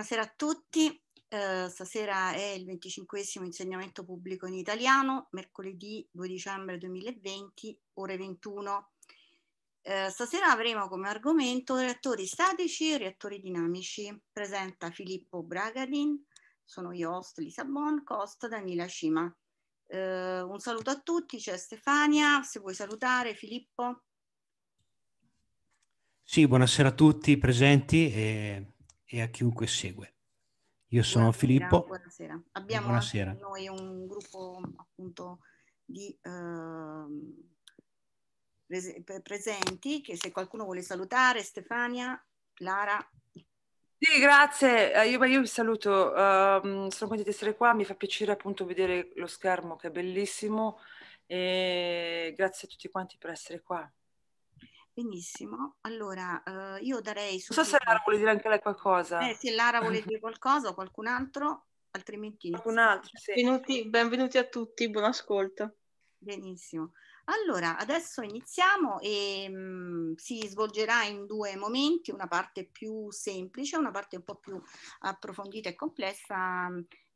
Buonasera a tutti, eh, stasera è il 25 insegnamento pubblico in italiano, mercoledì 2 dicembre 2020, ore 21. Eh, stasera avremo come argomento reattori statici e reattori dinamici. Presenta Filippo Bragadin, sono io, host Bon, Costa, Daniela Cima. Eh, un saluto a tutti, c'è Stefania, se vuoi salutare Filippo. Sì, buonasera a tutti presenti. E e a chiunque segue. Io sono buonasera, Filippo. Buonasera. Abbiamo buonasera. noi un gruppo appunto di eh, presenti che se qualcuno vuole salutare, Stefania, Lara. Sì, grazie. Eh, io, io vi saluto. Uh, sono contenta di essere qua. Mi fa piacere appunto vedere lo schermo che è bellissimo. E grazie a tutti quanti per essere qua. Benissimo, allora eh, io darei... Non so se Lara vuole dire anche lei qualcosa. Eh, se Lara vuole dire qualcosa o qualcun altro, altrimenti... Qualcun altro, sì. benvenuti, benvenuti, a tutti, buon ascolto. Benissimo. Allora, adesso iniziamo e mh, mm, si svolgerà in due momenti, una parte più semplice, una parte un po' più approfondita e complessa.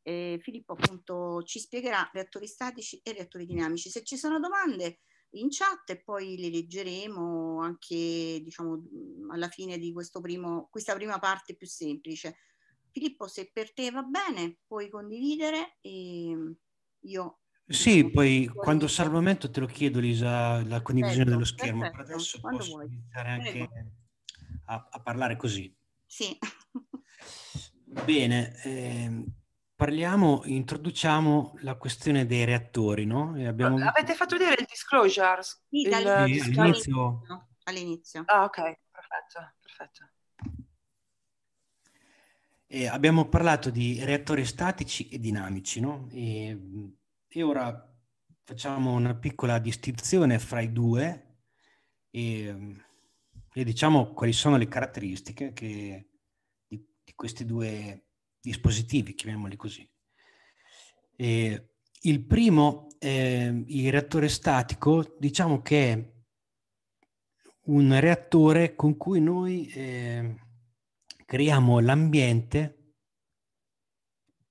Eh, Filippo appunto ci spiegherà reattori statici e reattori dinamici. Se ci sono domande in chat e poi le leggeremo anche diciamo, mm, alla fine di questo primo, questa prima parte più semplice. Filippo, se per te va bene, puoi condividere e mm, io... Sì, diciamo, poi quando sarà il momento te lo chiedo Lisa, la condivisione perfetto, dello schermo, per adesso quando posso vuoi. iniziare anche a, a, parlare così. Sì. bene, eh, parliamo, introduciamo la questione dei reattori, no? Ah, abbiamo... Avete fatto vedere il disclosure? Sì, il... sì all'inizio. all'inizio. Ah, ok, perfetto, perfetto. Eh, abbiamo parlato di reattori statici e dinamici, no? E, e ora facciamo una piccola distinzione fra i due e, e diciamo quali sono le caratteristiche che, di, di questi due dispositivi, chiamiamoli così. Eh, il primo, eh, il reattore statico, diciamo che è un reattore con cui noi eh, creiamo l'ambiente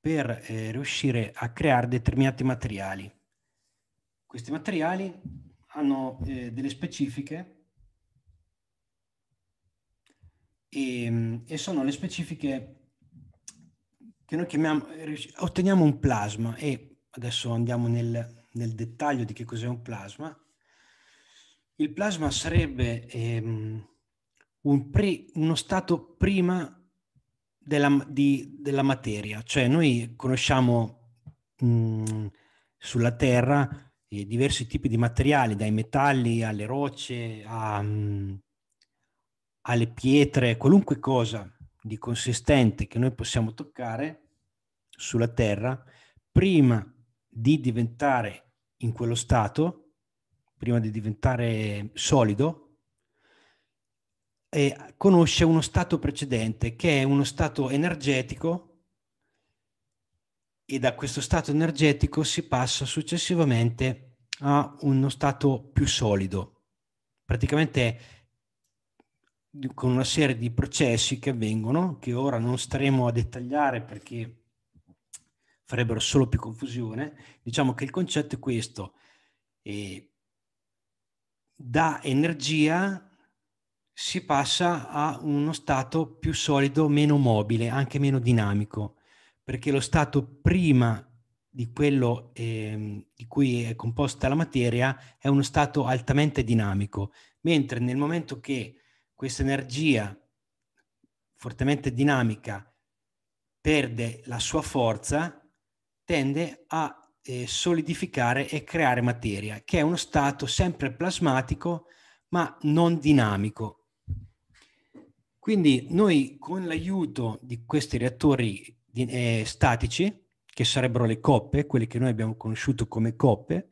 per eh, riuscire a creare determinati materiali. Questi materiali hanno eh, delle specifiche e, mm, e sono le specifiche che noi chiamiamo, eh, otteniamo un plasma e adesso andiamo nel, nel dettaglio di che cos'è un plasma. Il plasma sarebbe ehm, un pre, uno stato prima della, di, della, materia, cioè noi conosciamo mh, mm, sulla Terra eh, diversi tipi di materiali, dai metalli alle rocce, a, mh, mm, alle pietre, qualunque cosa di consistente che noi possiamo toccare sulla Terra prima di diventare in quello stato, prima di diventare solido, eh, conosce uno stato precedente che è uno stato energetico e da questo stato energetico si passa successivamente a uno stato più solido, praticamente con una serie di processi che avvengono, che ora non staremo a dettagliare perché farebbero solo più confusione. Diciamo che il concetto è questo, eh, da energia si passa a uno stato più solido, meno mobile, anche meno dinamico, perché lo stato prima di quello eh, di cui è composta la materia è uno stato altamente dinamico, mentre nel momento che questa energia fortemente dinamica perde la sua forza, tende a eh, solidificare e creare materia, che è uno stato sempre plasmatico ma non dinamico. Quindi noi con l'aiuto di questi reattori eh, statici, che sarebbero le coppe, quelle che noi abbiamo conosciuto come coppe,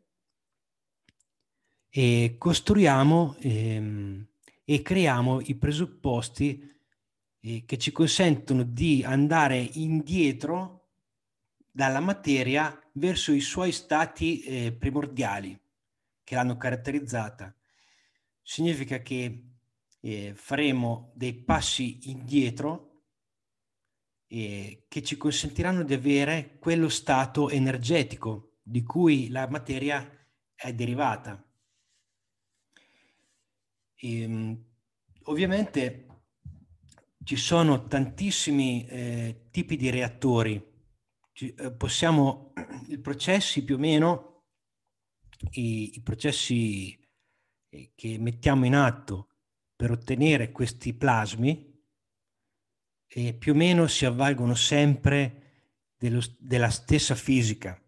e costruiamo ehm, e creiamo i presupposti eh, che ci consentono di andare indietro dalla materia verso i suoi stati eh, primordiali che l'hanno caratterizzata. Significa che eh, faremo dei passi indietro eh, che ci consentiranno di avere quello stato energetico di cui la materia è derivata. E, ehm, ovviamente ci sono tantissimi eh, tipi di reattori eh, possiamo, i processi più o meno, i, i processi eh, che mettiamo in atto per ottenere questi plasmi, e eh, più o meno si avvalgono sempre dello, della stessa fisica.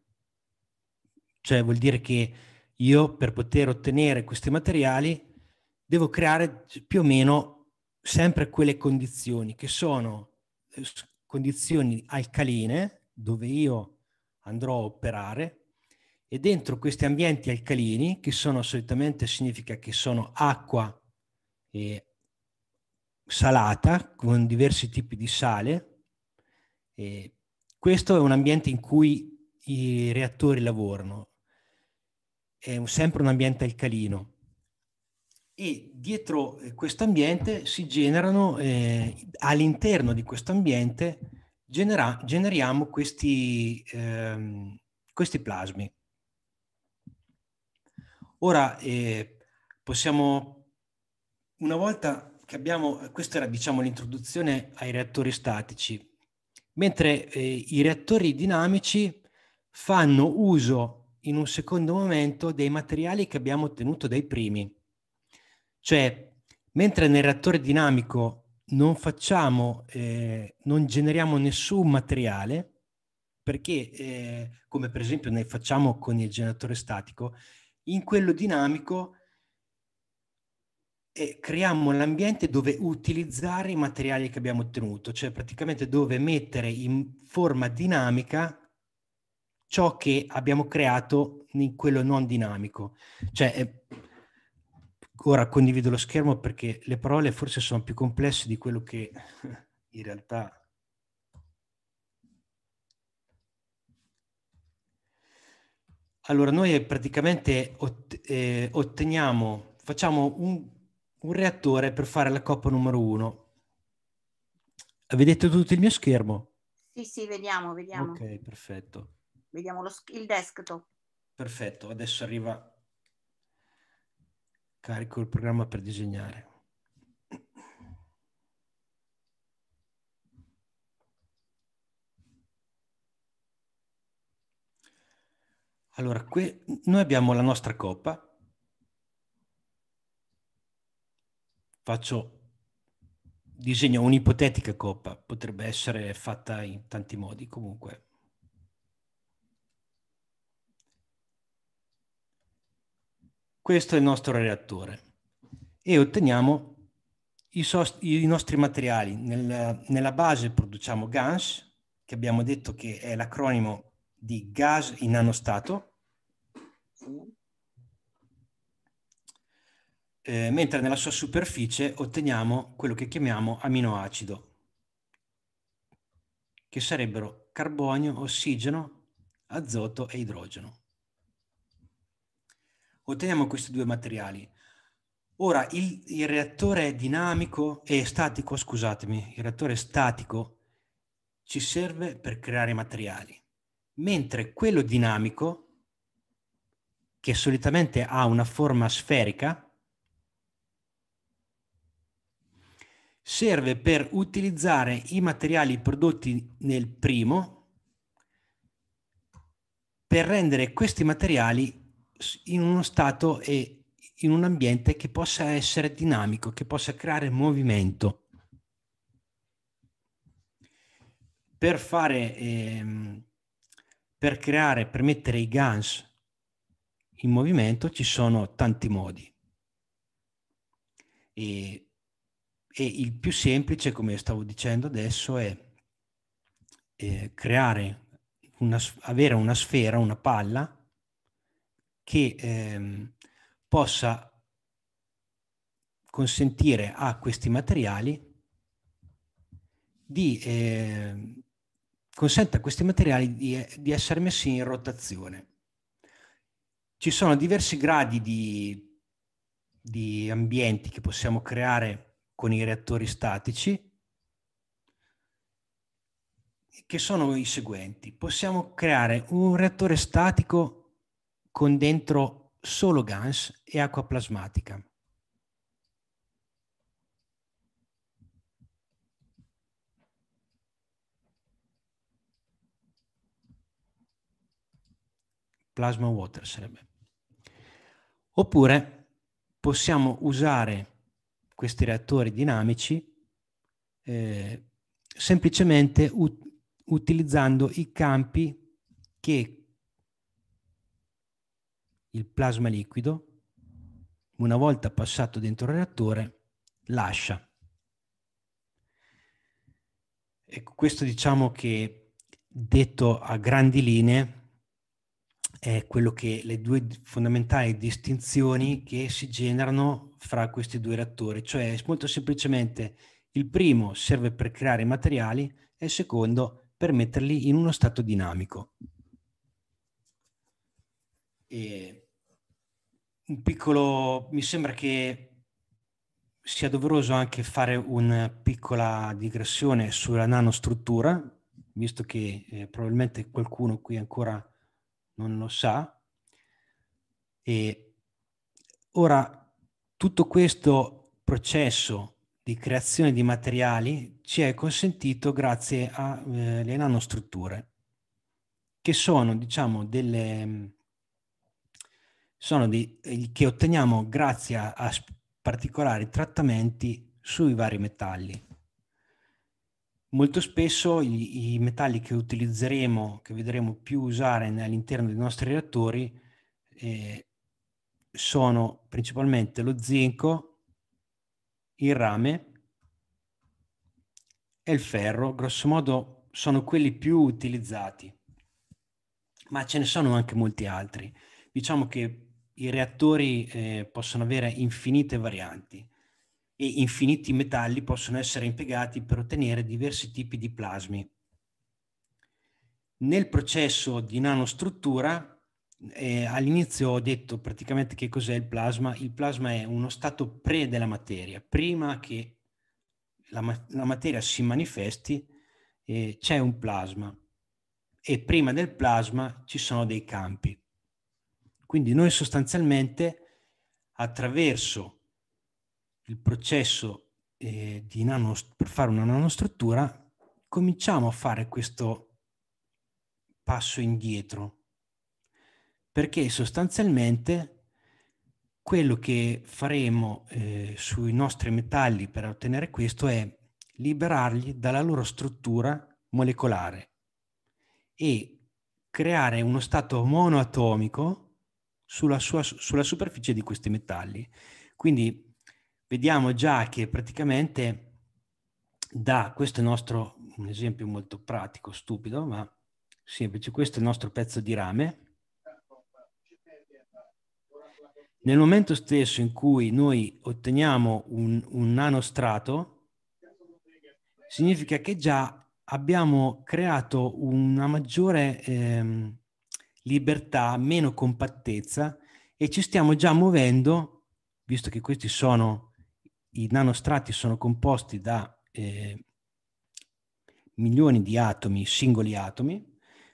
Cioè vuol dire che io per poter ottenere questi materiali devo creare più o meno sempre quelle condizioni che sono condizioni alcaline dove io andrò a operare e dentro questi ambienti alcalini, che sono solitamente significa che sono acqua eh, salata con diversi tipi di sale, eh, questo è un ambiente in cui i reattori lavorano, è sempre un ambiente alcalino e dietro eh, questo ambiente si generano eh, all'interno di questo ambiente genera- generiamo questi, ehm, questi plasmi. Ora eh, possiamo, una volta che abbiamo, questa era diciamo l'introduzione ai reattori statici, mentre eh, i reattori dinamici fanno uso in un secondo momento dei materiali che abbiamo ottenuto dai primi. Cioè, mentre nel reattore dinamico non facciamo, eh, non generiamo nessun materiale perché, eh, come per esempio ne facciamo con il generatore statico, in quello dinamico eh, creiamo l'ambiente dove utilizzare i materiali che abbiamo ottenuto, cioè praticamente dove mettere in forma dinamica ciò che abbiamo creato in quello non dinamico. Cioè, eh, Ora condivido lo schermo perché le parole forse sono più complesse di quello che in realtà... Allora, noi eh, praticamente ott- eh, otteniamo, facciamo un, un reattore per fare la coppa numero uno. Vedete tutto il mio schermo? Sì, sì, vediamo, vediamo. Ok, perfetto. Vediamo lo, il desktop. Perfetto, adesso arriva Carico il programma per disegnare. Allora, qui noi abbiamo la nostra coppa. Faccio disegno un'ipotetica coppa, potrebbe essere fatta in tanti modi comunque. Questo è il nostro reattore e otteniamo i, sost- i nostri materiali. Nel, nella base produciamo GANS, che abbiamo detto che è l'acronimo di gas in nanostato, eh, mentre nella sua superficie otteniamo quello che chiamiamo aminoacido, che sarebbero carbonio, ossigeno, azoto e idrogeno otteniamo questi due materiali. Ora, il, il reattore dinamico e statico, scusatemi, il reattore statico ci serve per creare materiali, mentre quello dinamico, che solitamente ha una forma sferica, serve per utilizzare i materiali prodotti nel primo per rendere questi materiali in uno stato e in un ambiente che possa essere dinamico, che possa creare movimento. Per fare, ehm, per creare, per mettere i GANS in movimento ci sono tanti modi. E, e il più semplice, come stavo dicendo adesso, è eh, creare una, avere una sfera, una palla che ehm, possa consentire a questi materiali di eh, consente a questi materiali di, di, essere messi in rotazione. Ci sono diversi gradi di, di ambienti che possiamo creare con i reattori statici, che sono i seguenti. Possiamo creare un reattore statico con dentro solo GANS e acqua plasmatica. Plasma water sarebbe. Oppure possiamo usare questi reattori dinamici eh, semplicemente ut utilizzando i campi che il plasma liquido, una volta passato dentro il reattore, lascia. Ecco, questo diciamo che detto a grandi linee è quello che le due fondamentali distinzioni che si generano fra questi due reattori, cioè molto semplicemente il primo serve per creare materiali e il secondo per metterli in uno stato dinamico. E un piccolo, mi sembra che sia doveroso anche fare una piccola digressione sulla nanostruttura, visto che eh, probabilmente qualcuno qui ancora non lo sa. E ora tutto questo processo di creazione di materiali ci è consentito grazie alle eh, nanostrutture, che sono diciamo delle sono di, eh, che otteniamo grazie a particolari trattamenti sui vari metalli. Molto spesso i, metalli che utilizzeremo, che vedremo più usare all'interno dei nostri reattori, eh, sono principalmente lo zinco, il rame e il ferro, grosso modo sono quelli più utilizzati, ma ce ne sono anche molti altri. Diciamo che i reattori eh, possono avere infinite varianti e infiniti metalli possono essere impiegati per ottenere diversi tipi di plasmi. Nel processo di nanostruttura, eh, all'inizio ho detto praticamente che cos'è il plasma. Il plasma è uno stato pre della materia, prima che la, ma- la materia si manifesti eh, c'è un plasma e prima del plasma ci sono dei campi. Quindi noi sostanzialmente attraverso il processo eh, di nano, per fare una nanostruttura cominciamo a fare questo passo indietro perché sostanzialmente quello che faremo eh, sui nostri metalli per ottenere questo è liberarli dalla loro struttura molecolare e creare uno stato monoatomico sulla, sua, sulla superficie di questi metalli. Quindi vediamo già che praticamente da questo nostro, un esempio molto pratico, stupido, ma semplice, questo è il nostro pezzo di rame. Nel momento stesso in cui noi otteniamo un, un nanostrato, significa che già abbiamo creato una maggiore ehm, libertà, meno compattezza e ci stiamo già muovendo, visto che questi sono, i nanostrati sono composti da eh, milioni di atomi, singoli atomi,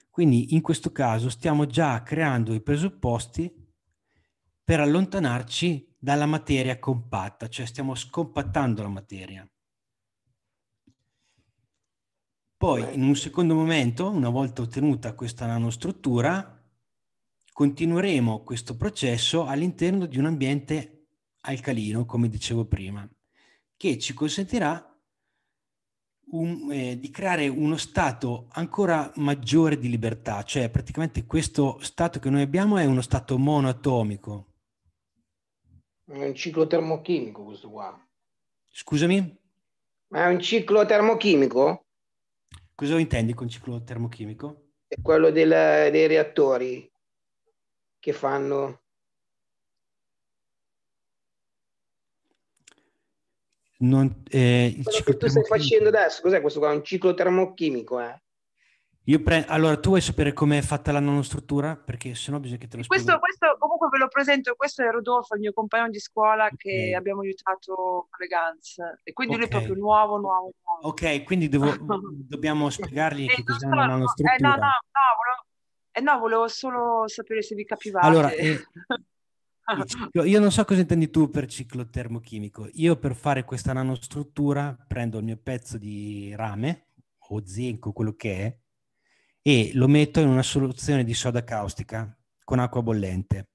quindi in questo caso stiamo già creando i presupposti per allontanarci dalla materia compatta, cioè stiamo scompattando la materia. Poi in un secondo momento, una volta ottenuta questa nanostruttura, continueremo questo processo all'interno di un ambiente alcalino, come dicevo prima, che ci consentirà un, eh, di creare uno stato ancora maggiore di libertà, cioè praticamente questo stato che noi abbiamo è uno stato monoatomico. È un ciclo termochimico questo qua. Scusami? Ma è un ciclo termochimico? Cosa intendi con ciclo termochimico? È quello del, dei reattori che fanno? Non, eh, il ciclo tu stai facendo adesso, cos'è questo qua? Un ciclo termochimico, eh? Pre- allora, tu vuoi sapere com'è fatta la nanostruttura? Perché sennò bisogna che te lo spieghi. Questo, questo, comunque ve lo presento, questo è Rodolfo, il mio compagno di scuola che abbiamo aiutato con le GANS. E quindi okay. lui è proprio nuovo, nuovo, nuovo. Ok, quindi devo, dobbiamo spiegargli eh, che cos'è so, la nanostruttura. Eh, no, no, no, volevo, eh no, volevo solo sapere se vi capivate. Allora, eh, io non so cosa intendi tu per ciclo termochimico. Io per fare questa nanostruttura prendo il mio pezzo di rame o zinco, quello che è, e lo metto in una soluzione di soda caustica con acqua bollente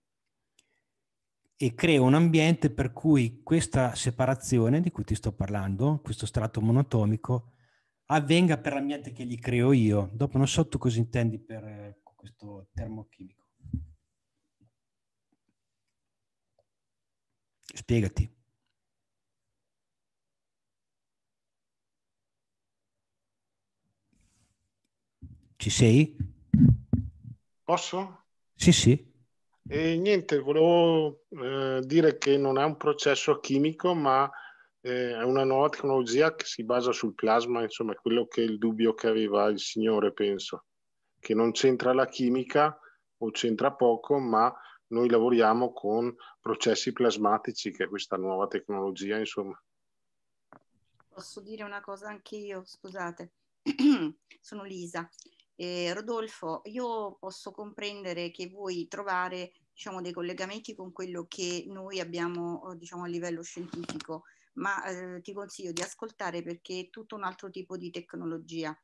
e creo un ambiente per cui questa separazione di cui ti sto parlando, questo strato monatomico, avvenga per l'ambiente che gli creo io. Dopo non so tu cosa intendi per eh, questo termochimico. Spiegati. Ci sei? Posso? Sì, sì. E niente, volevo eh, dire che non è un processo chimico, ma eh, è una nuova tecnologia che si basa sul plasma, insomma, quello che è il dubbio che aveva il signore, penso che non c'entra la chimica o c'entra poco, ma noi lavoriamo con processi plasmatici, che è questa nuova tecnologia, insomma. Posso dire una cosa anche io, scusate. Sono Lisa. Eh, Rodolfo, io posso comprendere che vuoi trovare diciamo, dei collegamenti con quello che noi abbiamo eh, diciamo, a livello scientifico, ma eh, ti consiglio di ascoltare perché è tutto un altro tipo di tecnologia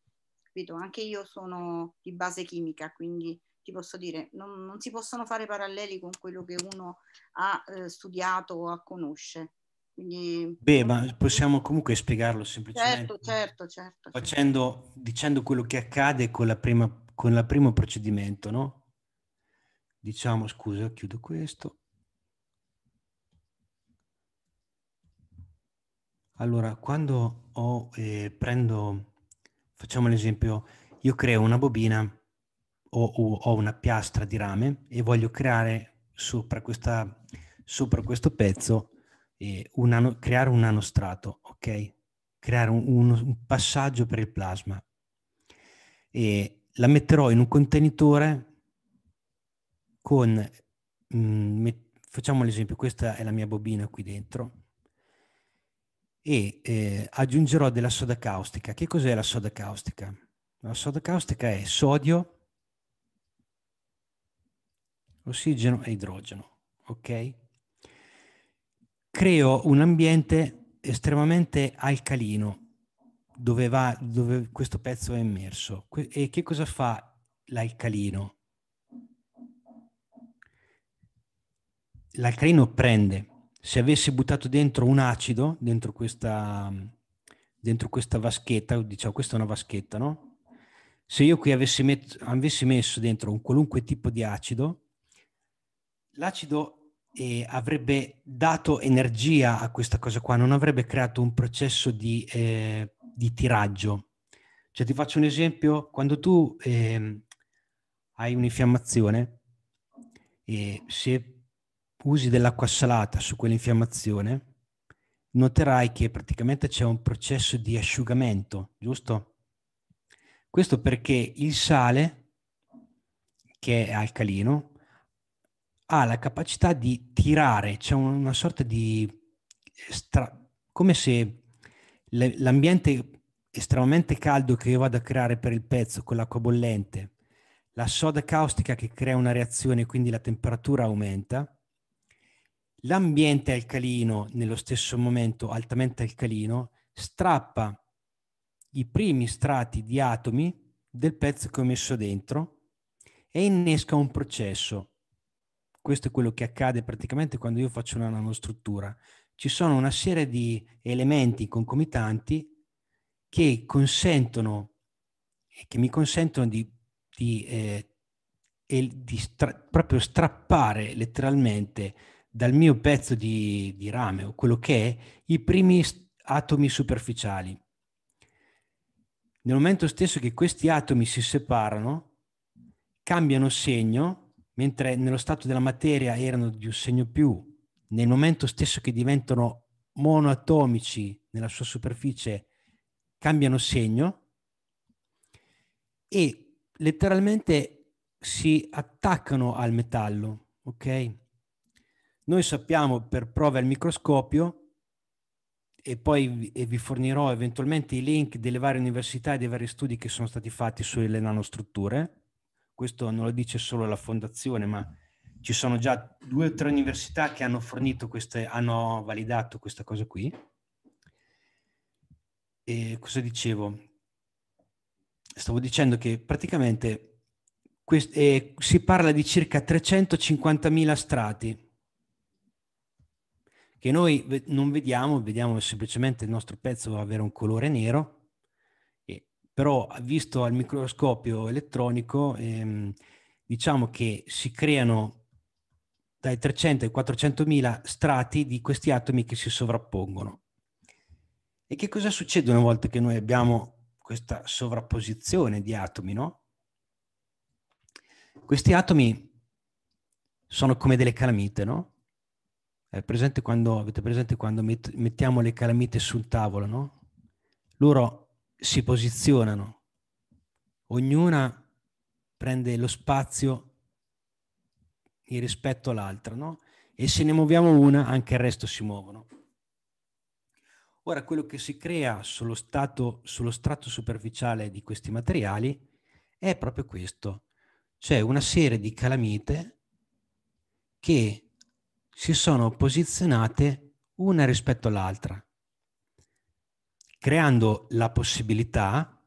capito? Anche io sono di base chimica, quindi ti posso dire, non, non si possono fare paralleli con quello che uno ha eh, studiato o ha conosce. Quindi... Beh, ma possiamo comunque spiegarlo semplicemente. Certo, certo, certo, certo. Facendo, dicendo quello che accade con, la prima, con il primo procedimento, no? Diciamo, scusa, chiudo questo. Allora, quando ho, eh, prendo Facciamo l'esempio, io creo una bobina o, o, o, una piastra di rame e voglio creare sopra, questa, sopra questo pezzo eh, un nano, creare un nanostrato, ok? Creare un, un, un passaggio per il plasma. E la metterò in un contenitore con, mh, mm, met, facciamo l'esempio, questa è la mia bobina qui dentro, e eh, aggiungerò della soda caustica. Che cos'è la soda caustica? La soda caustica è sodio, ossigeno e idrogeno, ok? Creo un ambiente estremamente alcalino dove, va, dove questo pezzo è immerso. E che cosa fa l'alcalino? L'alcalino prende se avessi buttato dentro un acido, dentro questa, dentro questa vaschetta, diciamo questa è una vaschetta, no? Se io qui avessi, met- avessi messo dentro un qualunque tipo di acido, l'acido eh, avrebbe dato energia a questa cosa qua, non avrebbe creato un processo di, eh, di tiraggio. Cioè ti faccio un esempio, quando tu eh, hai un'infiammazione, eh, se usi dell'acqua salata su quell'infiammazione, noterai che praticamente c'è un processo di asciugamento, giusto? Questo perché il sale, che è alcalino, ha la capacità di tirare, c'è una sorta di... Stra- come se le- l'ambiente estremamente caldo che io vado a creare per il pezzo con l'acqua bollente, la soda caustica che crea una reazione, quindi la temperatura aumenta, l'ambiente alcalino, nello stesso momento altamente alcalino, strappa i primi strati di atomi del pezzo che ho messo dentro e innesca un processo. Questo è quello che accade praticamente quando io faccio una nanostruttura. Ci sono una serie di elementi concomitanti che consentono che mi consentono di, di, eh, di stra- proprio strappare letteralmente dal mio pezzo di, di rame o quello che è, i primi atomi superficiali. Nel momento stesso che questi atomi si separano, cambiano segno, mentre nello stato della materia erano di un segno più, nel momento stesso che diventano monoatomici nella sua superficie, cambiano segno e letteralmente si attaccano al metallo, ok? Noi sappiamo per prove al microscopio, e poi vi fornirò eventualmente i link delle varie università e dei vari studi che sono stati fatti sulle nanostrutture. Questo non lo dice solo la fondazione, ma ci sono già due o tre università che hanno fornito queste, hanno validato questa cosa qui. E cosa dicevo? Stavo dicendo che praticamente si parla di circa 350.000 strati che noi non vediamo, vediamo semplicemente il nostro pezzo avere un colore nero, però visto al microscopio elettronico ehm, diciamo che si creano dai 300 ai 400 mila strati di questi atomi che si sovrappongono. E che cosa succede una volta che noi abbiamo questa sovrapposizione di atomi, no? Questi atomi sono come delle calamite, no? Presente quando, avete presente quando met, mettiamo le calamite sul tavolo, no? Loro si posizionano, ognuna prende lo spazio in rispetto all'altra, no? E se ne muoviamo una, anche il resto si muovono. Ora, quello che si crea sullo, stato, sullo strato superficiale di questi materiali è proprio questo. C'è una serie di calamite che si sono posizionate una rispetto all'altra, creando la possibilità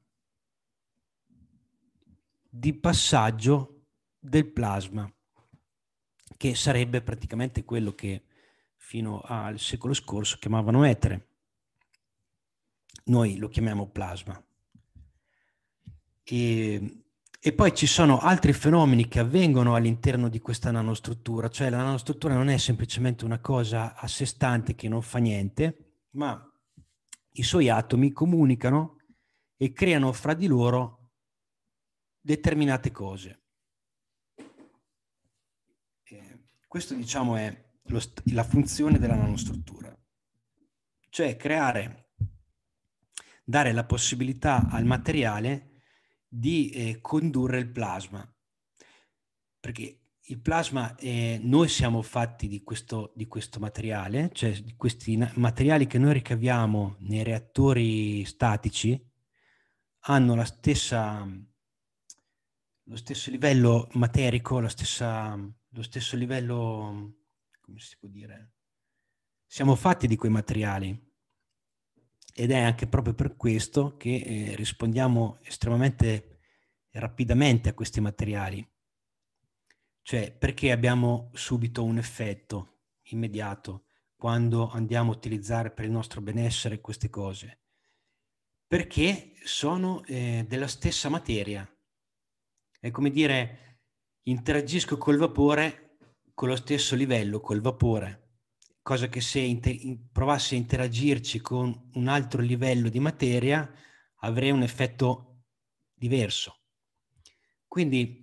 di passaggio del plasma, che sarebbe praticamente quello che fino al secolo scorso chiamavano etere. Noi lo chiamiamo plasma. E e poi ci sono altri fenomeni che avvengono all'interno di questa nanostruttura, cioè la nanostruttura non è semplicemente una cosa a sé stante che non fa niente, ma i suoi atomi comunicano e creano fra di loro determinate cose. Eh, questo diciamo è lo, la funzione della nanostruttura, cioè creare, dare la possibilità al materiale di eh, condurre il plasma, perché il plasma, eh, noi siamo fatti di questo, di questo, materiale, cioè di questi materiali che noi ricaviamo nei reattori statici, hanno la stessa, lo stesso livello materico, stessa, lo stesso livello, come si può dire, siamo fatti di quei materiali, ed è anche proprio per questo che eh, rispondiamo estremamente rapidamente a questi materiali. Cioè, perché abbiamo subito un effetto immediato quando andiamo a utilizzare per il nostro benessere queste cose? Perché sono eh, della stessa materia. È come dire, interagisco col vapore con lo stesso livello, col vapore cosa che se in, provassi a interagirci con un altro livello di materia avrei un effetto diverso. Quindi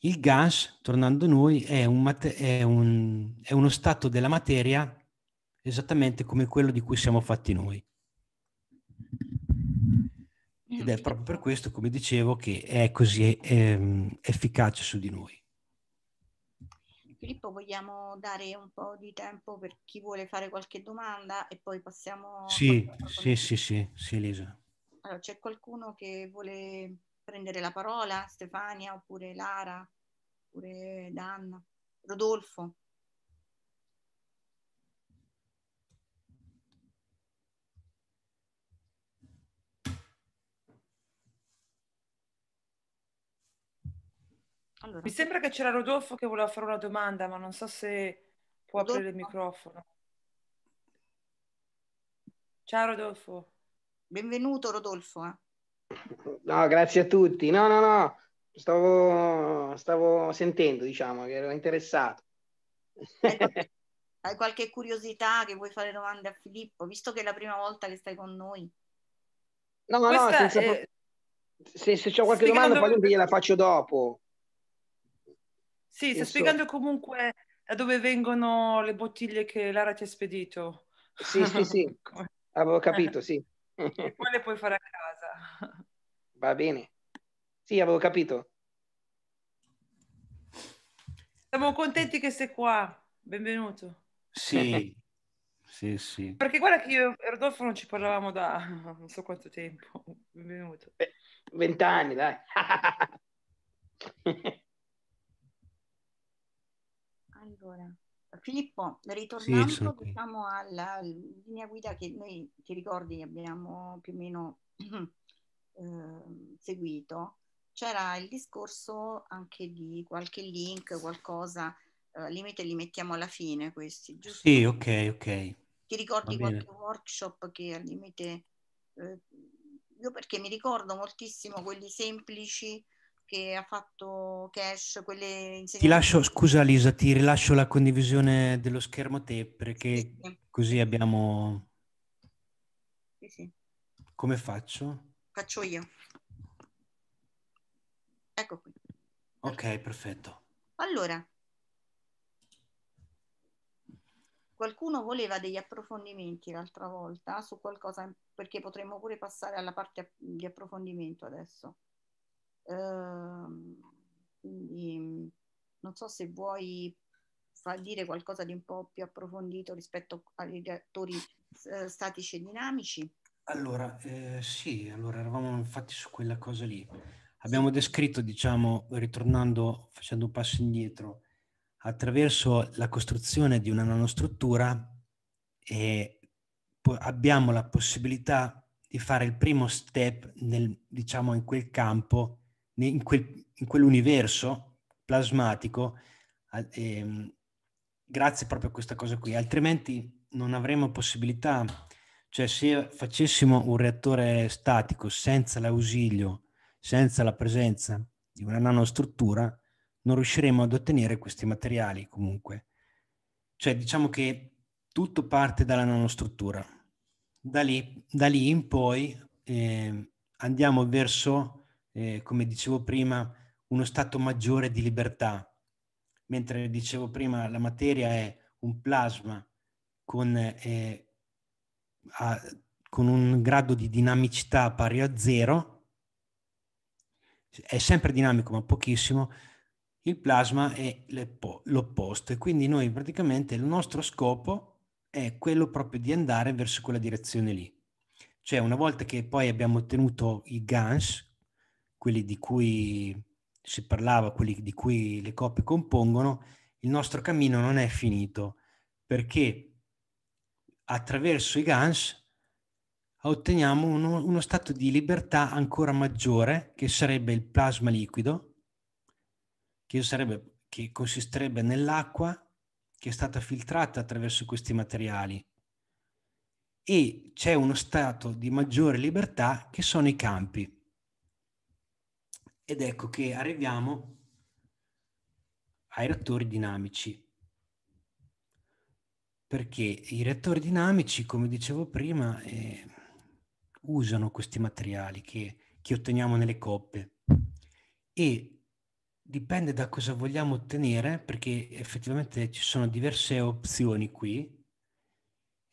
il gas, tornando a noi, è, un, è, un, è uno stato della materia esattamente come quello di cui siamo fatti noi. Ed è proprio per questo, come dicevo, che è così ehm, efficace su di noi. Filippo vogliamo dare un po' di tempo per chi vuole fare qualche domanda e poi passiamo... Sì, sì, sì, sì, sì, Elisa. Allora, c'è qualcuno che vuole prendere la parola? Stefania oppure Lara oppure Danna? Rodolfo? Allora. Mi sembra che c'era Rodolfo che voleva fare una domanda, ma non so se può Rodolfo. aprire il microfono. Ciao Rodolfo. Benvenuto Rodolfo. Eh. No, grazie a tutti. No, no, no, stavo, stavo sentendo, diciamo, che ero interessato. Hai qualche curiosità che vuoi fare domande a Filippo, visto che è la prima volta che stai con noi? No, ma no, senza... è... se, se ho qualche Spiegando... domanda poi gliela faccio dopo. Sì, sta spiegando so. comunque da dove vengono le bottiglie che Lara ti ha spedito. Sì, sì, sì, avevo capito, sì. e poi le puoi fare a casa. Va bene. Sì, avevo capito. Siamo contenti che sei qua. Benvenuto. Sì, sì, sì. Perché guarda che io e Rodolfo non ci parlavamo da non so quanto tempo. Benvenuto. Eh, vent'anni, dai. Allora, Filippo, ritornando sì, diciamo, alla linea guida che noi, ti ricordi, abbiamo più o meno eh, seguito, c'era il discorso anche di qualche link, qualcosa, eh, limite li mettiamo alla fine questi, giusto? Sì, ok, ok. Ti ricordi qualche workshop che al limite... Eh, io perché mi ricordo moltissimo quelli semplici che ha fatto Cash, quelle insegnanti. Ti lascio, scusa Lisa, ti rilascio la condivisione dello schermo te perché sì. così abbiamo... Sì, sì. Come faccio? Faccio io. Ecco qui. Ok, perfetto. Allora, qualcuno voleva degli approfondimenti l'altra volta su qualcosa, perché potremmo pure passare alla parte di approfondimento adesso. Ehm, quindi non so se vuoi fa dire qualcosa di un po' più approfondito rispetto agli attori eh, statici e dinamici? Allora, eh, sì, allora eravamo infatti su quella cosa lì. Abbiamo descritto, diciamo, ritornando, facendo un passo indietro, attraverso la costruzione di una nanostruttura eh, abbiamo la possibilità di fare il primo step nel, diciamo, in quel campo in, quel, in quell'universo plasmatico, eh, grazie proprio a questa cosa qui, altrimenti non avremmo possibilità, cioè se facessimo un reattore statico senza l'ausilio, senza la presenza di una nanostruttura, non riusciremo ad ottenere questi materiali comunque. Cioè diciamo che tutto parte dalla nanostruttura. Da lì, da lì in poi eh, andiamo verso eh, come dicevo prima, uno stato maggiore di libertà, mentre dicevo prima la materia è un plasma con, eh, a, con un grado di dinamicità pari a zero, è sempre dinamico ma pochissimo, il plasma è l'opposto e quindi noi praticamente il nostro scopo è quello proprio di andare verso quella direzione lì. Cioè una volta che poi abbiamo ottenuto i GANS, quelli di cui si parlava, quelli di cui le coppie compongono, il nostro cammino non è finito perché attraverso i GANS otteniamo uno, uno, stato di libertà ancora maggiore che sarebbe il plasma liquido, che, sarebbe, che consisterebbe nell'acqua che è stata filtrata attraverso questi materiali e c'è uno stato di maggiore libertà che sono i campi. Ed ecco che arriviamo ai reattori dinamici. Perché i reattori dinamici, come dicevo prima, eh, usano questi materiali che, che otteniamo nelle coppe e dipende da cosa vogliamo ottenere, perché effettivamente ci sono diverse opzioni qui.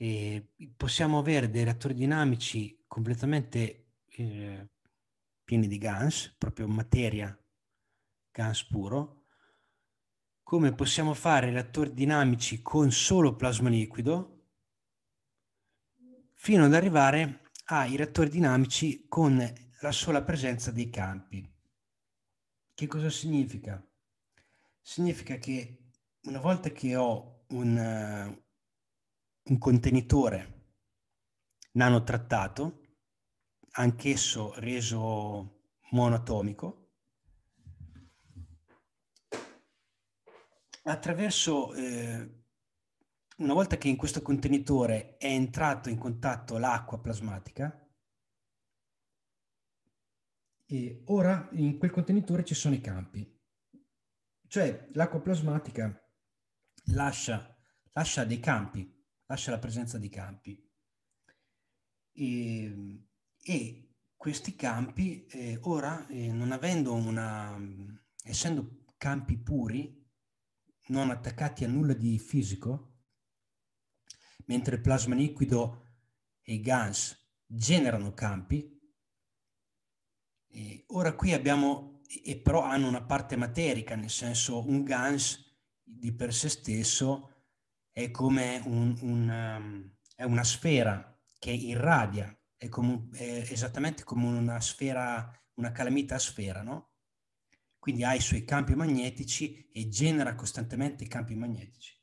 E possiamo avere dei reattori dinamici completamente eh, pieni di GANS, proprio materia GANS puro, come possiamo fare reattori dinamici con solo plasma liquido, fino ad arrivare ai reattori dinamici con la sola presenza dei campi. Che cosa significa? Significa che una volta che ho un, eh, un contenitore nanotrattato, anch'esso reso monatomico, attraverso, eh, una volta che in questo contenitore è entrato in contatto l'acqua plasmatica, e ora in quel contenitore ci sono i campi. Cioè l'acqua plasmatica lascia, lascia dei campi, lascia la presenza di campi. E e questi campi eh, ora, eh, non avendo una, essendo campi puri, non attaccati a nulla di fisico, mentre il plasma liquido e i gas generano campi, eh, ora qui abbiamo, e però hanno una parte materica, nel senso un gas di per sé stesso è come un, un, um, è una sfera che irradia è, come, è esattamente come una sfera, una calamita a sfera, no? Quindi ha i suoi campi magnetici e genera costantemente i campi magnetici,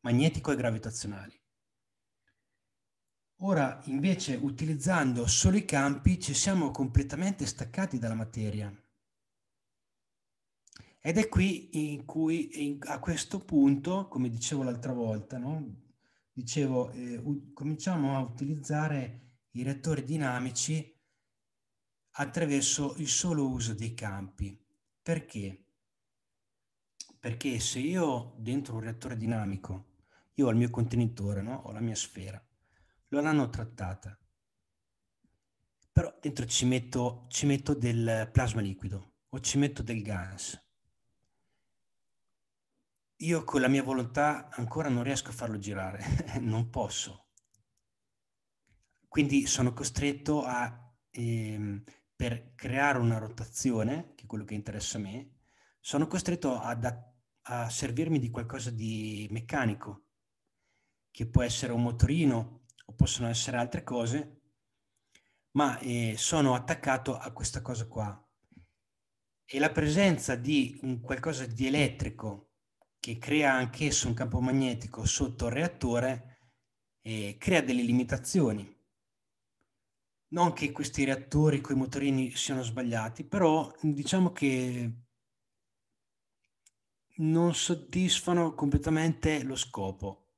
magnetico e gravitazionali. Ora, invece, utilizzando solo i campi, ci siamo completamente staccati dalla materia. Ed è qui in cui, in, a questo punto, come dicevo l'altra volta, no? dicevo, eh, u- cominciamo a utilizzare i reattori dinamici attraverso il solo uso dei campi. Perché? Perché se io dentro un reattore dinamico, io ho il mio contenitore, no? ho la mia sfera, lo hanno trattata, però dentro ci metto, ci metto, del plasma liquido o ci metto del gas. Io con la mia volontà ancora non riesco a farlo girare, non posso. Quindi sono costretto a, ehm, per creare una rotazione, che è quello che interessa a me, sono costretto ad, a, servirmi di qualcosa di meccanico, che può essere un motorino o possono essere altre cose, ma eh, sono attaccato a questa cosa qua. E la presenza di un qualcosa di elettrico che crea anch'esso un campo magnetico sotto il reattore eh, crea delle limitazioni non che questi reattori con i motorini siano sbagliati, però diciamo che non soddisfano completamente lo scopo,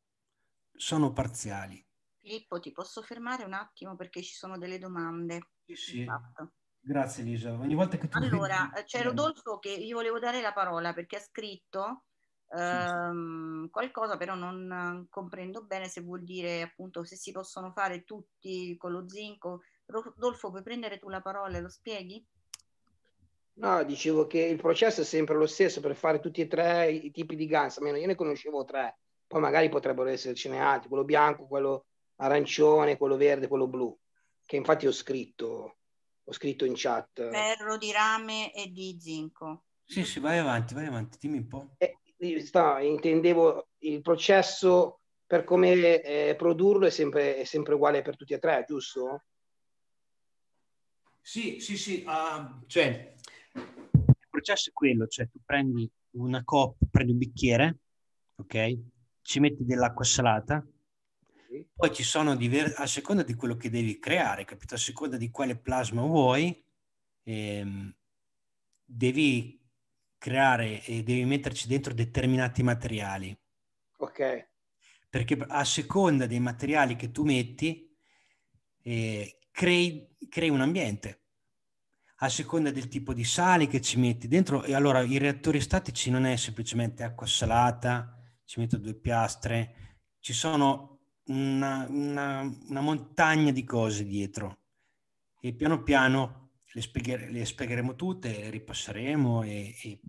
sono parziali. Filippo, ti posso fermare un attimo perché ci sono delle domande? Sì, sì. Esatto. Grazie Lisa, ogni volta che tu... Allora, vedi... Eh, c'è Rodolfo che gli volevo dare la parola perché ha scritto ehm, sì, sì. Ehm, qualcosa, però non eh, comprendo bene se vuol dire appunto se si possono fare tutti con lo zinco, Rodolfo, puoi prendere tu la parola e lo spieghi? No, dicevo che il processo è sempre lo stesso per fare tutti e tre i tipi di GANS, almeno io ne conoscevo tre, poi magari potrebbero essercene altri, quello bianco, quello arancione, quello verde, quello blu, che infatti ho scritto, ho scritto in chat. Ferro, di rame e di zinco. Sì, sì, vai avanti, vai avanti, dimmi un po'. Eh, sta, intendevo il processo per come eh, produrlo è sempre, è sempre uguale per tutti e tre, giusto? Sì, sì, sì, uh, cioè il processo è quello, cioè tu prendi una coppa, prendi un bicchiere, ok? Ci metti dell'acqua salata, sì. poi ci sono diverse, a seconda di quello che devi creare, capito? A seconda di quale plasma vuoi, ehm, devi creare e devi metterci dentro determinati materiali. Ok. Perché a seconda dei materiali che tu metti, eh, crei, crei un ambiente a seconda del tipo di sali che ci metti dentro. E allora i reattori statici non è semplicemente acqua salata, ci metto due piastre, ci sono una, una, una montagna di cose dietro. E piano piano le, spieghere, le spiegheremo tutte, le ripasseremo. E, e...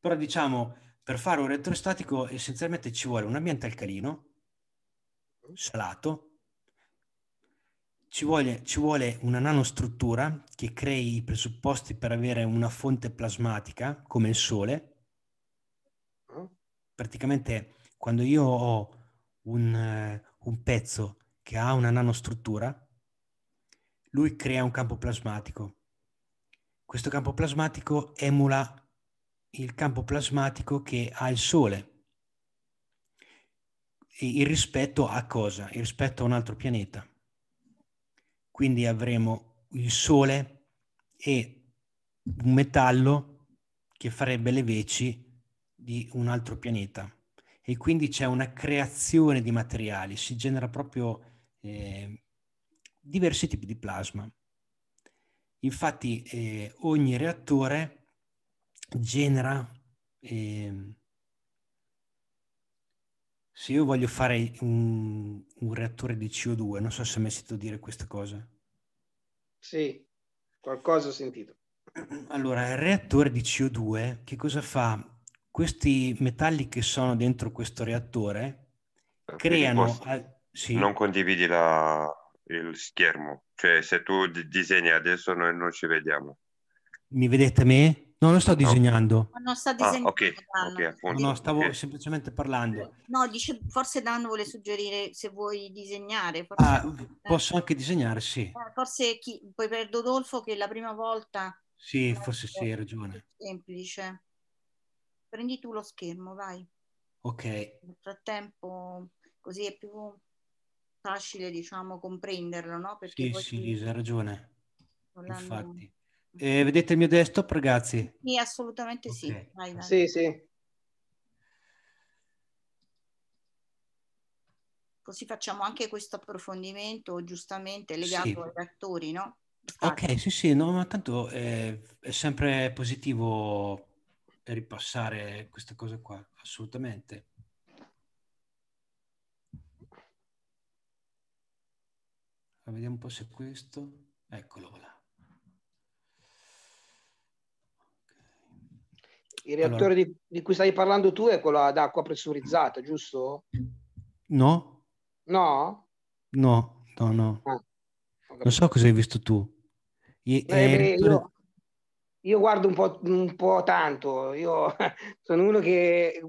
Però diciamo, per fare un reattore statico essenzialmente ci vuole un ambiente alcalino, salato, ci vuole, ci vuole, una nanostruttura che crei i presupposti per avere una fonte plasmatica come il Sole. Praticamente quando io ho un, eh, un pezzo che ha una nanostruttura, lui crea un campo plasmatico. Questo campo plasmatico emula il campo plasmatico che ha il Sole. E il rispetto a cosa? Il rispetto a un altro pianeta quindi avremo il Sole e un metallo che farebbe le veci di un altro pianeta. E quindi c'è una creazione di materiali, si genera proprio eh, diversi tipi di plasma. Infatti eh, ogni reattore genera eh, se io voglio fare un, un reattore di CO2, non so se mi hai sentito dire questa cosa. Sì, qualcosa ho sentito. Allora, il reattore di CO2 che cosa fa? Questi metalli che sono dentro questo reattore creano... Al... Sì. Non condividi la... il schermo, cioè se tu disegni adesso noi non ci vediamo. Mi vedete me? No, non sto disegnando. No. Non sta ah, disegnando. Ah, okay. Okay, no, stavo okay. semplicemente parlando. No, dice, forse Dan vuole suggerire se vuoi disegnare. Forse... Ah, posso anche disegnare, sì. Eh, forse chi... poi per Rodolfo che è la prima volta... Sì, forse sì, hai ragione. Semplice. Prendi tu lo schermo, vai. Ok. Nel frattempo, così è più facile, diciamo, comprenderlo, no? Perché sì, sì, ti... hai ragione. Infatti. Eh, vedete il mio desktop, ragazzi? Sì, assolutamente okay. sì. Vai, vai. Sì, sì. Così facciamo anche questo approfondimento, giustamente legato sì. agli attori, no? Ok, sì, sì, no, ma tanto è, eh, è sempre positivo ripassare questa cosa qua, assolutamente. Vediamo un po' se questo... Eccolo là. Il reattore allora. di, di, cui stai parlando tu è quello ad acqua pressurizzata, giusto? No. No? No, no, no. Ah, non so cosa hai visto tu. I, eh, beh, io, io, guardo un po', un po' tanto, io sono uno che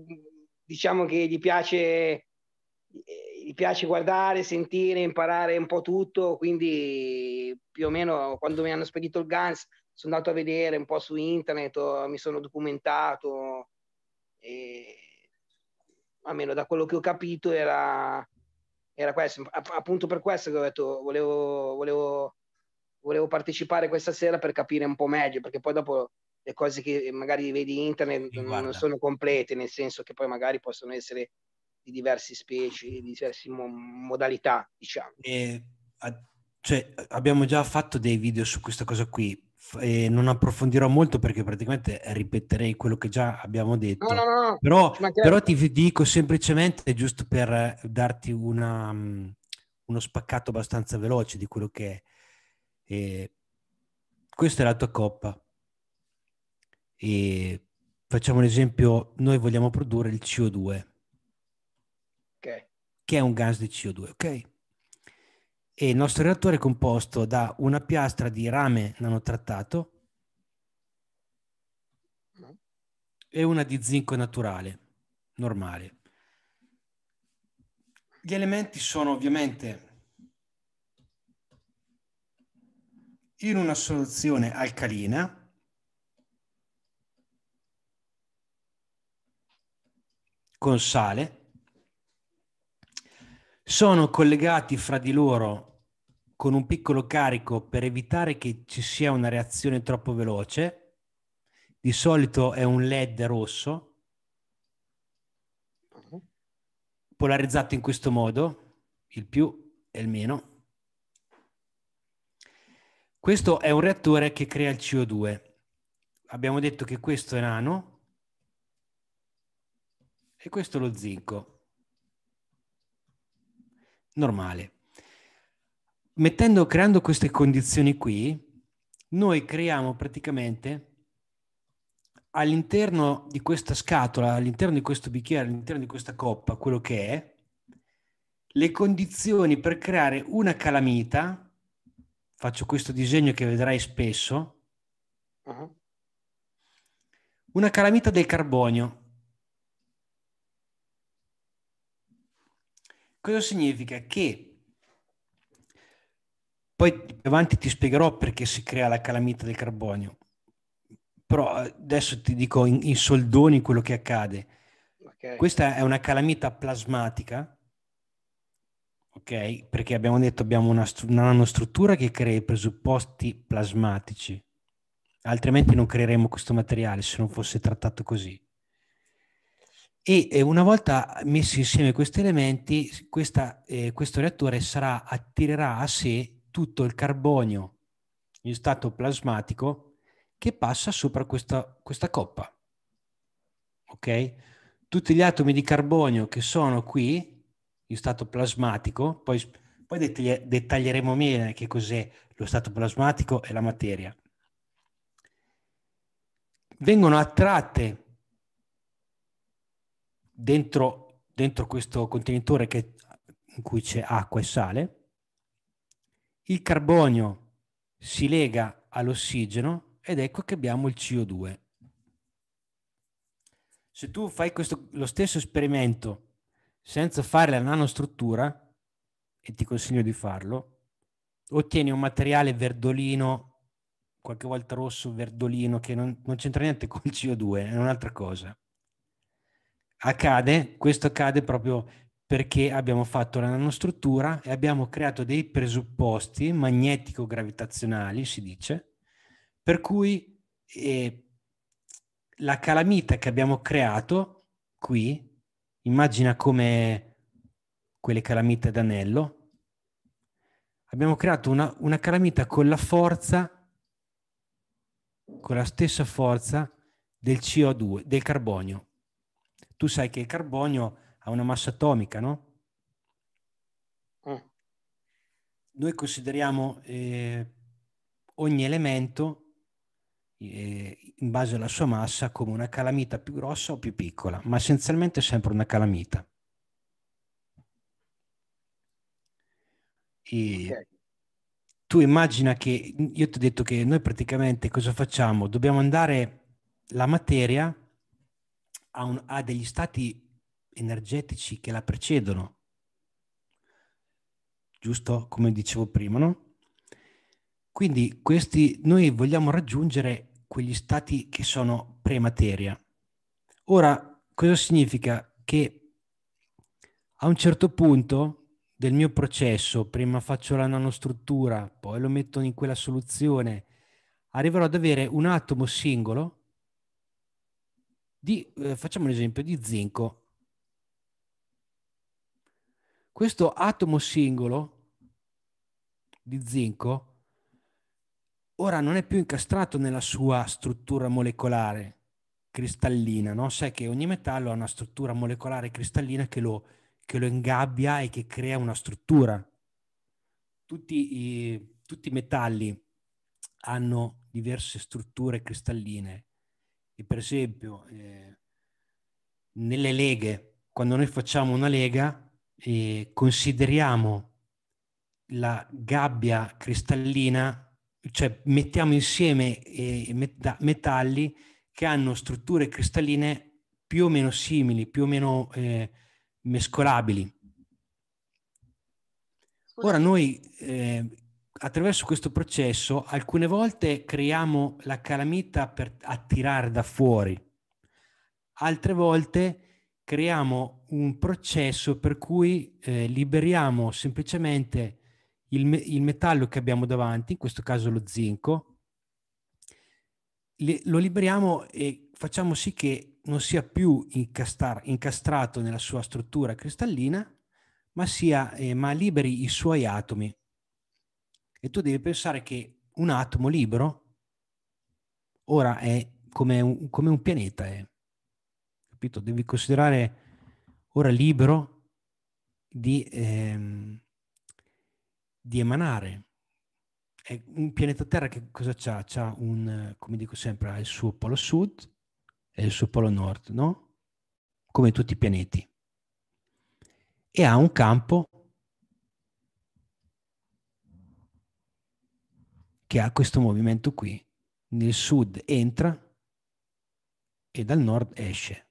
diciamo che gli piace, gli piace guardare, sentire, imparare un po' tutto, quindi più o meno quando mi hanno spedito il GANS sono andato a vedere un po' su internet, mi sono documentato e almeno da quello che ho capito era, era questo. Appunto per questo che ho detto volevo, volevo, volevo partecipare questa sera per capire un po' meglio, perché poi dopo le cose che magari vedi in internet eh, Guarda. non sono complete, nel senso che poi magari possono essere di diverse specie, di diverse mo- modalità, diciamo. E, a, cioè, abbiamo già fatto dei video su questa cosa qui e non approfondirò molto perché praticamente ripeterei quello che già abbiamo detto. No, no, no, però, però, ti dico semplicemente, giusto per darti una, mm, uno spaccato abbastanza veloce di quello che è. E questa è la tua coppa. E facciamo un esempio, noi vogliamo produrre il CO2, okay. che è un gas di CO2, ok? e il nostro reattore è composto da una piastra di rame nanotrattato e una di zinco naturale, normale. Gli elementi sono ovviamente in una soluzione alcalina con sale, sono collegati fra di loro con un piccolo carico per evitare che ci sia una reazione troppo veloce. Di solito è un LED rosso, polarizzato in questo modo, il più e il meno. Questo è un reattore che crea il CO2. Abbiamo detto che questo è nano e questo è lo zinco. Normale mettendo, creando queste condizioni qui, noi creiamo praticamente all'interno di questa scatola, all'interno di questo bicchiere, all'interno di questa coppa, quello che è, le condizioni per creare una calamita, faccio questo disegno che vedrai spesso, uh-huh. una calamita del carbonio. Cosa significa? Che poi avanti ti spiegherò perché si crea la calamita del carbonio, però adesso ti dico in, in soldoni quello che accade. Okay. Questa è una calamita plasmatica, ok? Perché abbiamo detto abbiamo una, una nanostruttura che crea i presupposti plasmatici, altrimenti non creeremmo questo materiale se non fosse trattato così. E una volta messi insieme questi elementi, questa, eh, questo reattore sarà, attirerà a sé tutto il carbonio in stato plasmatico che passa sopra questa, questa coppa. Ok? Tutti gli atomi di carbonio che sono qui in stato plasmatico, poi, poi dettagli- dettaglieremo meglio che cos'è lo stato plasmatico e la materia, vengono attratte dentro, dentro questo contenitore che, in cui c'è acqua e sale il carbonio si lega all'ossigeno ed ecco che abbiamo il CO2. Se tu fai questo, lo stesso esperimento senza fare la nanostruttura, e ti consiglio di farlo, ottieni un materiale verdolino, qualche volta rosso verdolino, che non, non c'entra niente con il CO2, è un'altra cosa. Accade, questo accade proprio perché abbiamo fatto la nanostruttura e abbiamo creato dei presupposti magnetico-gravitazionali, si dice, per cui eh, la calamita che abbiamo creato qui, immagina come quelle calamite d'anello, abbiamo creato una, una calamita con la forza, con la stessa forza del CO2, del carbonio. Tu sai che il carbonio ha una massa atomica, no? Oh. Noi consideriamo eh, ogni elemento eh, in base alla sua massa come una calamita più grossa o più piccola, ma essenzialmente è sempre una calamita. Okay. Tu immagina che io ti ho detto che noi praticamente cosa facciamo? Dobbiamo andare la materia ha, un, ha degli stati energetici che la precedono. Giusto come dicevo prima, no? Quindi questi, noi vogliamo raggiungere quegli stati che sono premateria. Ora, cosa significa? Che a un certo punto del mio processo, prima faccio la nanostruttura, poi lo metto in quella soluzione, arriverò ad avere un atomo singolo di, eh, facciamo un esempio, di zinco questo atomo singolo di zinco ora non è più incastrato nella sua struttura molecolare cristallina, no? Sai che ogni metallo ha una struttura molecolare cristallina che lo, che lo ingabbia e che crea una struttura. Tutti i, tutti i metalli hanno diverse strutture cristalline e per esempio eh, nelle leghe, quando noi facciamo una lega, eh, consideriamo la gabbia cristallina, cioè mettiamo insieme eh, met- metalli che hanno strutture cristalline più o meno simili, più o meno eh, mescolabili. Ora noi eh, attraverso questo processo alcune volte creiamo la calamita per attirare da fuori, altre volte creiamo un processo per cui eh, liberiamo semplicemente il, me- il, metallo che abbiamo davanti, in questo caso lo zinco, le- lo liberiamo e facciamo sì che non sia più incastar- incastrato nella sua struttura cristallina, ma, sia, eh, ma liberi i suoi atomi. E tu devi pensare che un atomo libero ora è come un, come un pianeta. È eh capito? Devi considerare ora libero di, ehm, di emanare. È un pianeta Terra che cosa c'ha? C'ha un, come dico sempre, ha il suo polo sud e il suo polo nord, no? Come tutti i pianeti. E ha un campo che ha questo movimento qui. Nel sud entra e dal nord esce.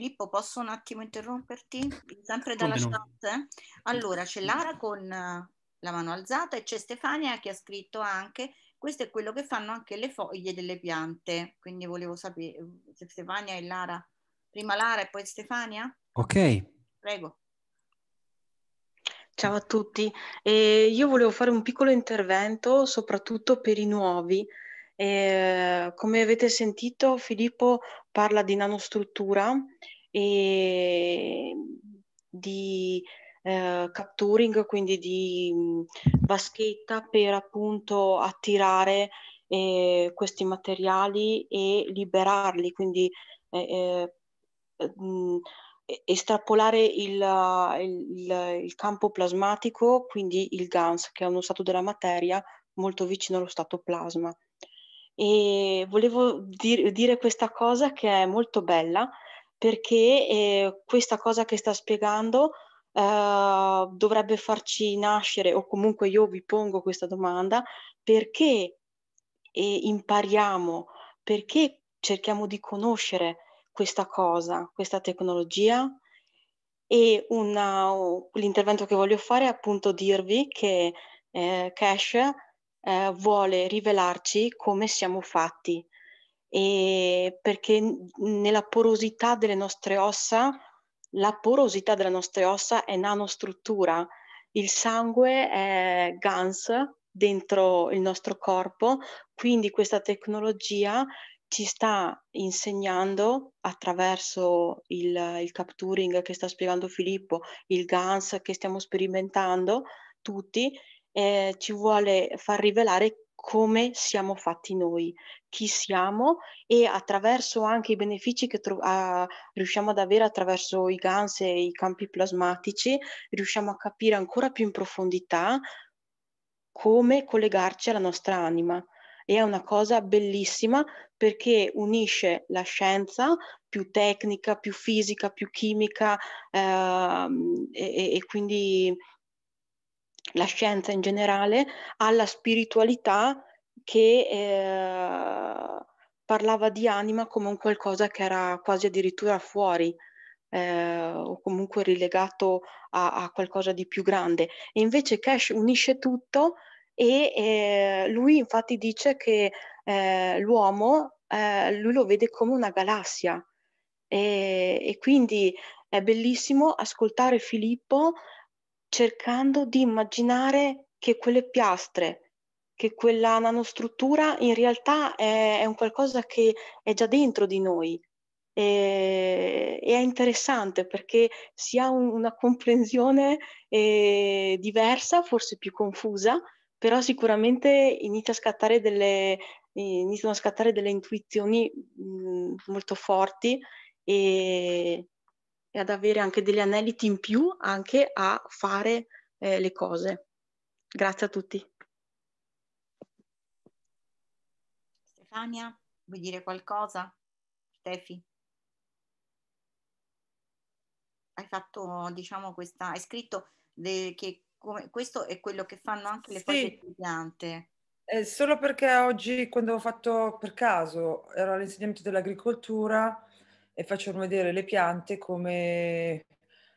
Filippo, posso un attimo interromperti? Sempre dalla chat. Allora, c'è Lara con eh, la mano alzata e c'è Stefania che ha scritto anche questo è quello che fanno anche le foglie delle piante. Quindi volevo sapere se Stefania e Lara. Prima Lara e poi Stefania? Ok. Prego. Ciao a tutti. Eh, io volevo fare un piccolo intervento soprattutto per i nuovi eh, come avete sentito, Filippo parla di nanostruttura e di eh, capturing, quindi di mm, vaschetta per appunto attirare eh, questi materiali e liberarli, quindi mh, eh, eh, mm, estrapolare il, il, il, campo plasmatico, quindi il GANS, che è uno stato della materia molto vicino allo stato plasma. E volevo dir- dire questa cosa che è molto bella perché eh, questa cosa che sta spiegando eh, dovrebbe farci nascere, o comunque io vi pongo questa domanda, perché eh, impariamo, perché cerchiamo di conoscere questa cosa, questa tecnologia, e una, l'intervento che voglio fare è appunto dirvi che eh, Cash eh, vuole rivelarci come siamo fatti e perché nella porosità delle nostre ossa, la porosità delle nostre ossa è nanostruttura, il sangue è GANS dentro il nostro corpo, quindi questa tecnologia ci sta insegnando attraverso il, il capturing che sta spiegando Filippo, il GANS che stiamo sperimentando tutti, eh, ci vuole far rivelare come siamo fatti noi, chi siamo e attraverso anche i benefici che tro- a, riusciamo ad avere attraverso i GANS e i campi plasmatici, riusciamo a capire ancora più in profondità come collegarci alla nostra anima. E è una cosa bellissima perché unisce la scienza più tecnica, più fisica, più chimica eh, e, e quindi la scienza in generale, alla spiritualità che eh, parlava di anima come un qualcosa che era quasi addirittura fuori eh, o comunque rilegato a, a, qualcosa di più grande. E invece Cash unisce tutto e eh, lui infatti dice che eh, l'uomo eh, lui lo vede come una galassia e, e quindi è bellissimo ascoltare Filippo cercando di immaginare che quelle piastre, che quella nanostruttura in realtà è, è un qualcosa che è già dentro di noi. E, e è interessante perché si ha un, una comprensione eh, diversa, forse più confusa, però sicuramente inizia a scattare delle, iniziano a scattare delle intuizioni mh, mm, molto forti e, e ad avere anche degli aneliti in più anche a fare eh, le cose. Grazie a tutti. Stefania, vuoi dire qualcosa? Stefi? Hai fatto, diciamo, questa, hai scritto de, che come, questo è quello che fanno anche le sì. piante. Eh, solo perché oggi, quando ho fatto per caso, ero all'insegnamento dell'agricoltura, e facevano vedere le piante come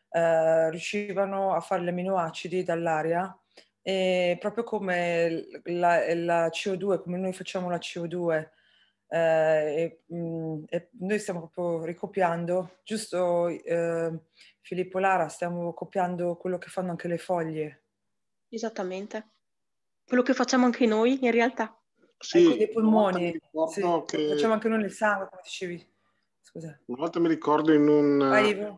eh, riuscivano a fare gli aminoacidi dall'aria e proprio come la, la CO2, come noi facciamo la CO2 eh, e, mh, mm, e noi stiamo proprio ricopiando, giusto eh, Filippo Lara, stiamo copiando quello che fanno anche le foglie. Esattamente, quello che facciamo anche noi in realtà. Sì, ecco, dei polmoni, sì, che... facciamo anche noi il sangue, come dicevi scusa. Una volta mi ricordo in un,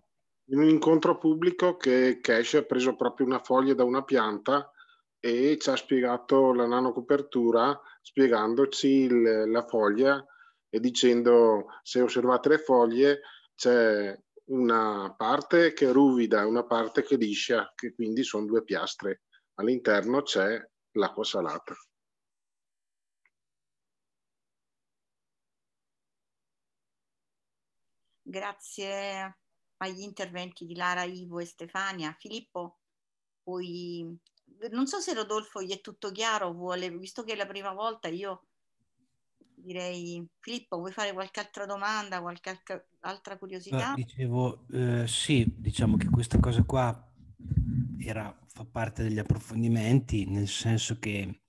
in un incontro pubblico che Cash ha preso proprio una foglia da una pianta e ci ha spiegato la nanocopertura spiegandoci il, la foglia e dicendo se osservate le foglie c'è una parte che è ruvida e una parte che liscia, che quindi sono due piastre. All'interno c'è l'acqua salata. Grazie agli interventi di Lara, Ivo e Stefania. Filippo, puoi... Non so se Rodolfo gli è tutto chiaro, vuole, visto che è la prima volta io direi Filippo vuoi fare qualche altra domanda qualche altra curiosità ah, dicevo eh, sì diciamo che questa cosa qua era, fa parte degli approfondimenti nel senso che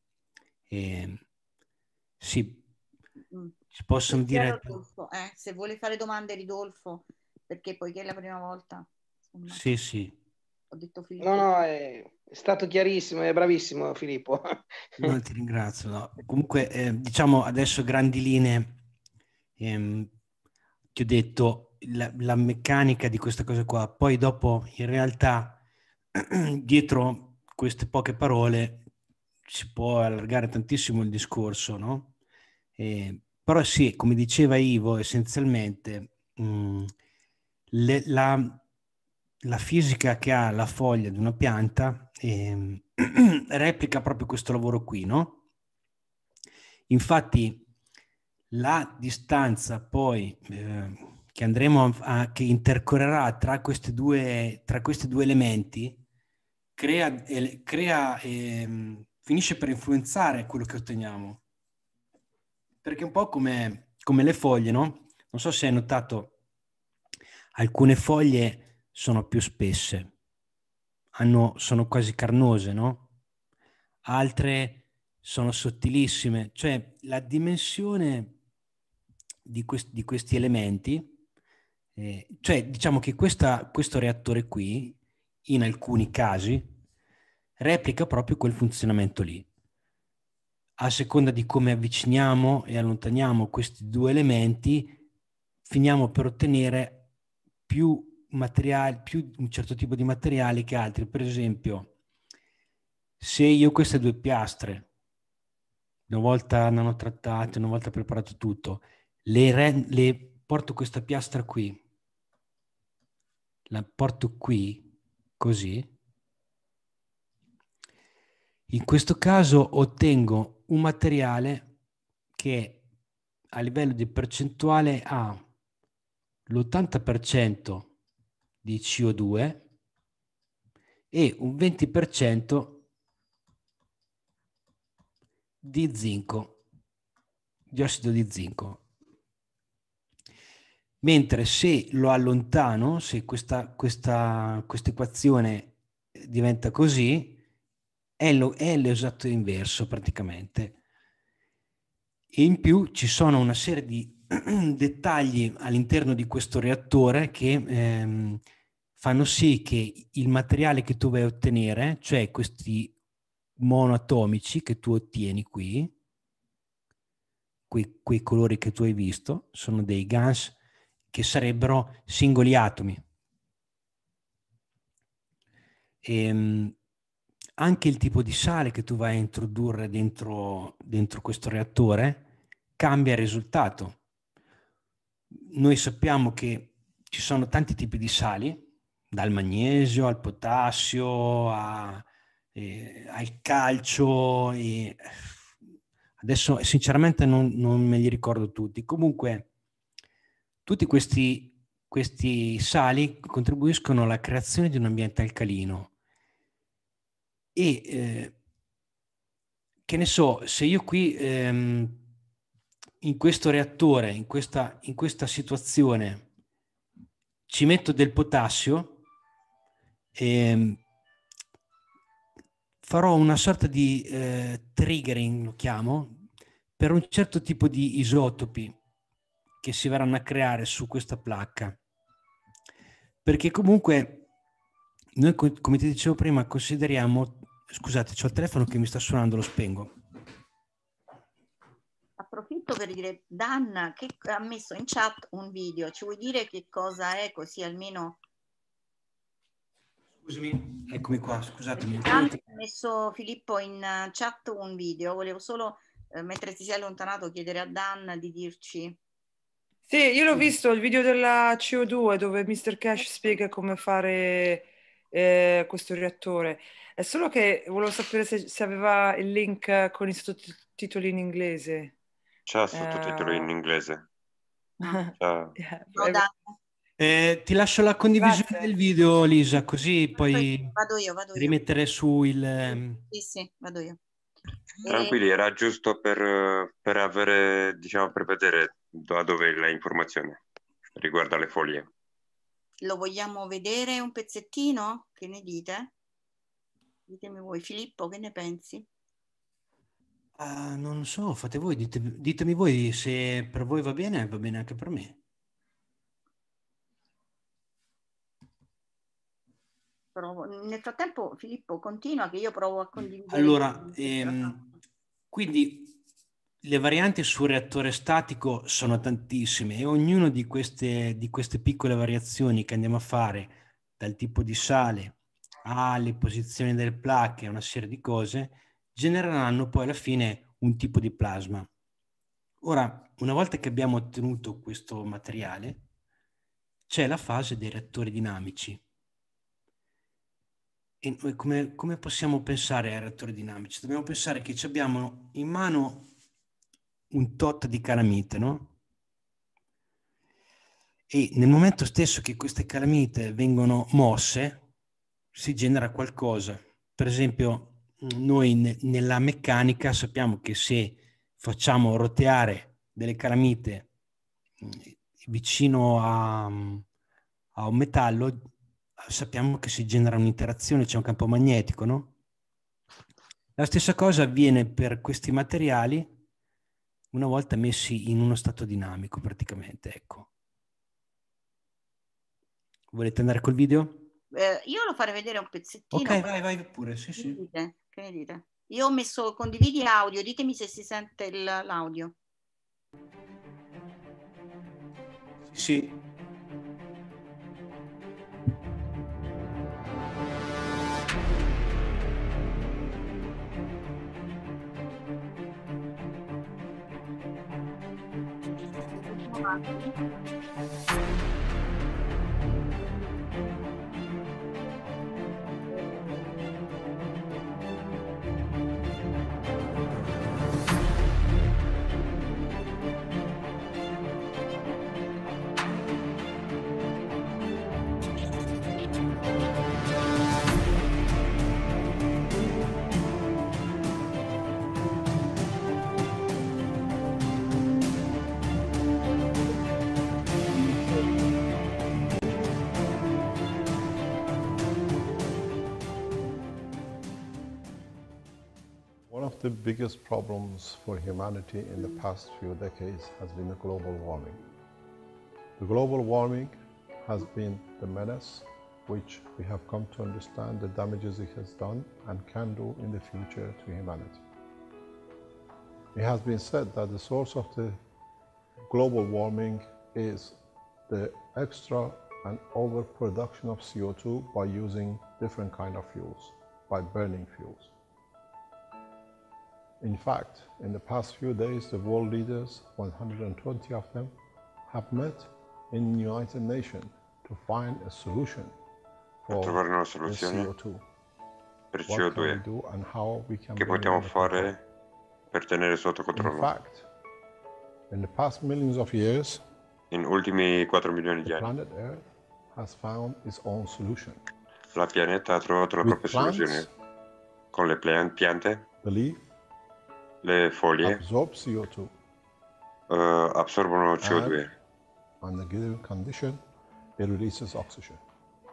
eh, sì ci possono dire... Rodolfo, eh, se vuole fare domande Ridolfo, perché poiché è la prima volta... Insomma, sì, sì. Ho detto Filippo. No, no, è, stato chiarissimo, è bravissimo Filippo. no, ti ringrazio. No. Comunque, eh, diciamo adesso grandi linee, ehm, ti ho detto la, la meccanica di questa cosa qua, poi dopo in realtà dietro queste poche parole si può allargare tantissimo il discorso, no? E ehm, però sì, come diceva Ivo, essenzialmente mh, mm, le, la, la, fisica che ha la foglia di una pianta eh, replica proprio questo lavoro qui, no? Infatti la distanza poi eh, che andremo a, che intercorrerà tra, due, tra questi due elementi crea, eh, crea eh, finisce per influenzare quello che otteniamo perché un po' come, come le foglie, no? Non so se hai notato, alcune foglie sono più spesse, hanno, sono quasi carnose, no? Altre sono sottilissime, cioè la dimensione di, quest- di questi elementi, eh, cioè diciamo che questa, questo reattore qui, in alcuni casi, replica proprio quel funzionamento lì a seconda di come avviciniamo e allontaniamo questi due elementi, finiamo per ottenere più materiali, più un certo tipo di materiali che altri. Per esempio, se io queste due piastre, una volta nanotrattate, una volta preparato tutto, le, le porto questa piastra qui, la porto qui, così, in questo caso ottengo un materiale che a livello di percentuale ha l'80% di CO2 e un 20% di zinco, di ossido di zinco. Mentre se lo allontano, se questa, questa equazione diventa così, è, lo, è l'esatto inverso praticamente. E in più ci sono una serie di dettagli all'interno di questo reattore che ehm, fanno sì che il materiale che tu vai a ottenere, cioè questi monoatomici che tu ottieni qui, quei, quei colori che tu hai visto, sono dei GANS che sarebbero singoli atomi. E, ehm, anche il tipo di sale che tu vai a introdurre dentro, dentro questo reattore cambia il risultato. Noi sappiamo che ci sono tanti tipi di sali, dal magnesio al potassio a, eh, al calcio. E adesso sinceramente non, non, me li ricordo tutti. Comunque tutti questi, questi sali contribuiscono alla creazione di un ambiente alcalino e eh, che ne so, se io qui ehm, in questo reattore, in questa, in questa situazione, ci metto del potassio, ehm, farò una sorta di eh, triggering, lo chiamo, per un certo tipo di isotopi che si verranno a creare su questa placca. Perché comunque noi, come ti dicevo prima, consideriamo Scusate, ho il telefono che mi sta suonando, lo spengo. Approfitto per dire, Danna, che ha messo in chat un video, ci vuoi dire che cosa è così almeno... Scusami, eccomi qua, scusatemi. ha messo Filippo in eh, chat un video, volevo solo, eh, mentre ti sei allontanato, chiedere a Danna di dirci... Sì, io l'ho visto il video della CO2 dove Mr. Cash spiega come fare eh, questo reattore. È solo che volevo sapere se, se aveva il link con i sottotitoli in inglese. C'è sottotitoli uh... in eh. inglese. yeah. eh, ti lascio la condivisione Grazie. del video, Lisa, così poi vado io, vado io. rimettere su il... Ehm, sì, sì, vado io. Tranquilli, eh, era giusto per, per avere, diciamo, per vedere da dove è l'informazione riguardo alle foglie. Lo vogliamo vedere un pezzettino? Che ne dite? Ditemi voi, Filippo, che ne pensi? Uh, non so, fate voi, dite, ditemi voi se per voi va bene, va bene anche per me. Provo. Nel frattempo, Filippo, continua che io provo a condividere. Allora, ehm, quindi le varianti sul reattore statico sono tantissime e ognuna di queste, di queste piccole variazioni che andiamo a fare, dal tipo di sale alle ah, posizioni del plaque una serie di cose, genereranno poi alla fine un tipo di plasma. Ora, una volta che abbiamo ottenuto questo materiale, c'è la fase dei reattori dinamici. E noi come, come possiamo pensare ai reattori dinamici? Dobbiamo pensare che abbiamo in mano un tot di calamite, no? E nel momento stesso che queste calamite vengono mosse, si genera qualcosa. Per esempio, noi ne, nella meccanica sappiamo che se facciamo roteare delle calamite mm, vicino a, a un metallo, sappiamo che si genera un'interazione, c'è un campo magnetico, no? La stessa cosa avviene per questi materiali una volta messi in uno stato dinamico praticamente, ecco. Volete andare col video? Eh, io lo farei vedere un pezzettino. Ok, vai, vai pure, sì, che sì. Dite? Che ne dite? Io ho messo condividi audio, ditemi se si sente il, l'audio. Sì. Thank the biggest problems for humanity in the past few decades has been the global warming. The global warming has been the menace which we have come to understand the damages it has done and can do in the future to humanity. It has been said that the source of the global warming is the extra and overproduction of CO2 by using different kind of fuels, by burning fuels. In fact, in the past few days, the world leaders, 120 of them, have met in the United Nations to find a solution for ¿eh? the CO2. Per CO2 che possiamo fare per tenere sotto controllo. In, fact, in the past millions of years, in ultimi 4 milioni di anni, la pianeta ha trovato la propria soluzione con le piante, the le foglie absorb CO2. Uh, eh, absorbono CO2 under condition e releases oxygen.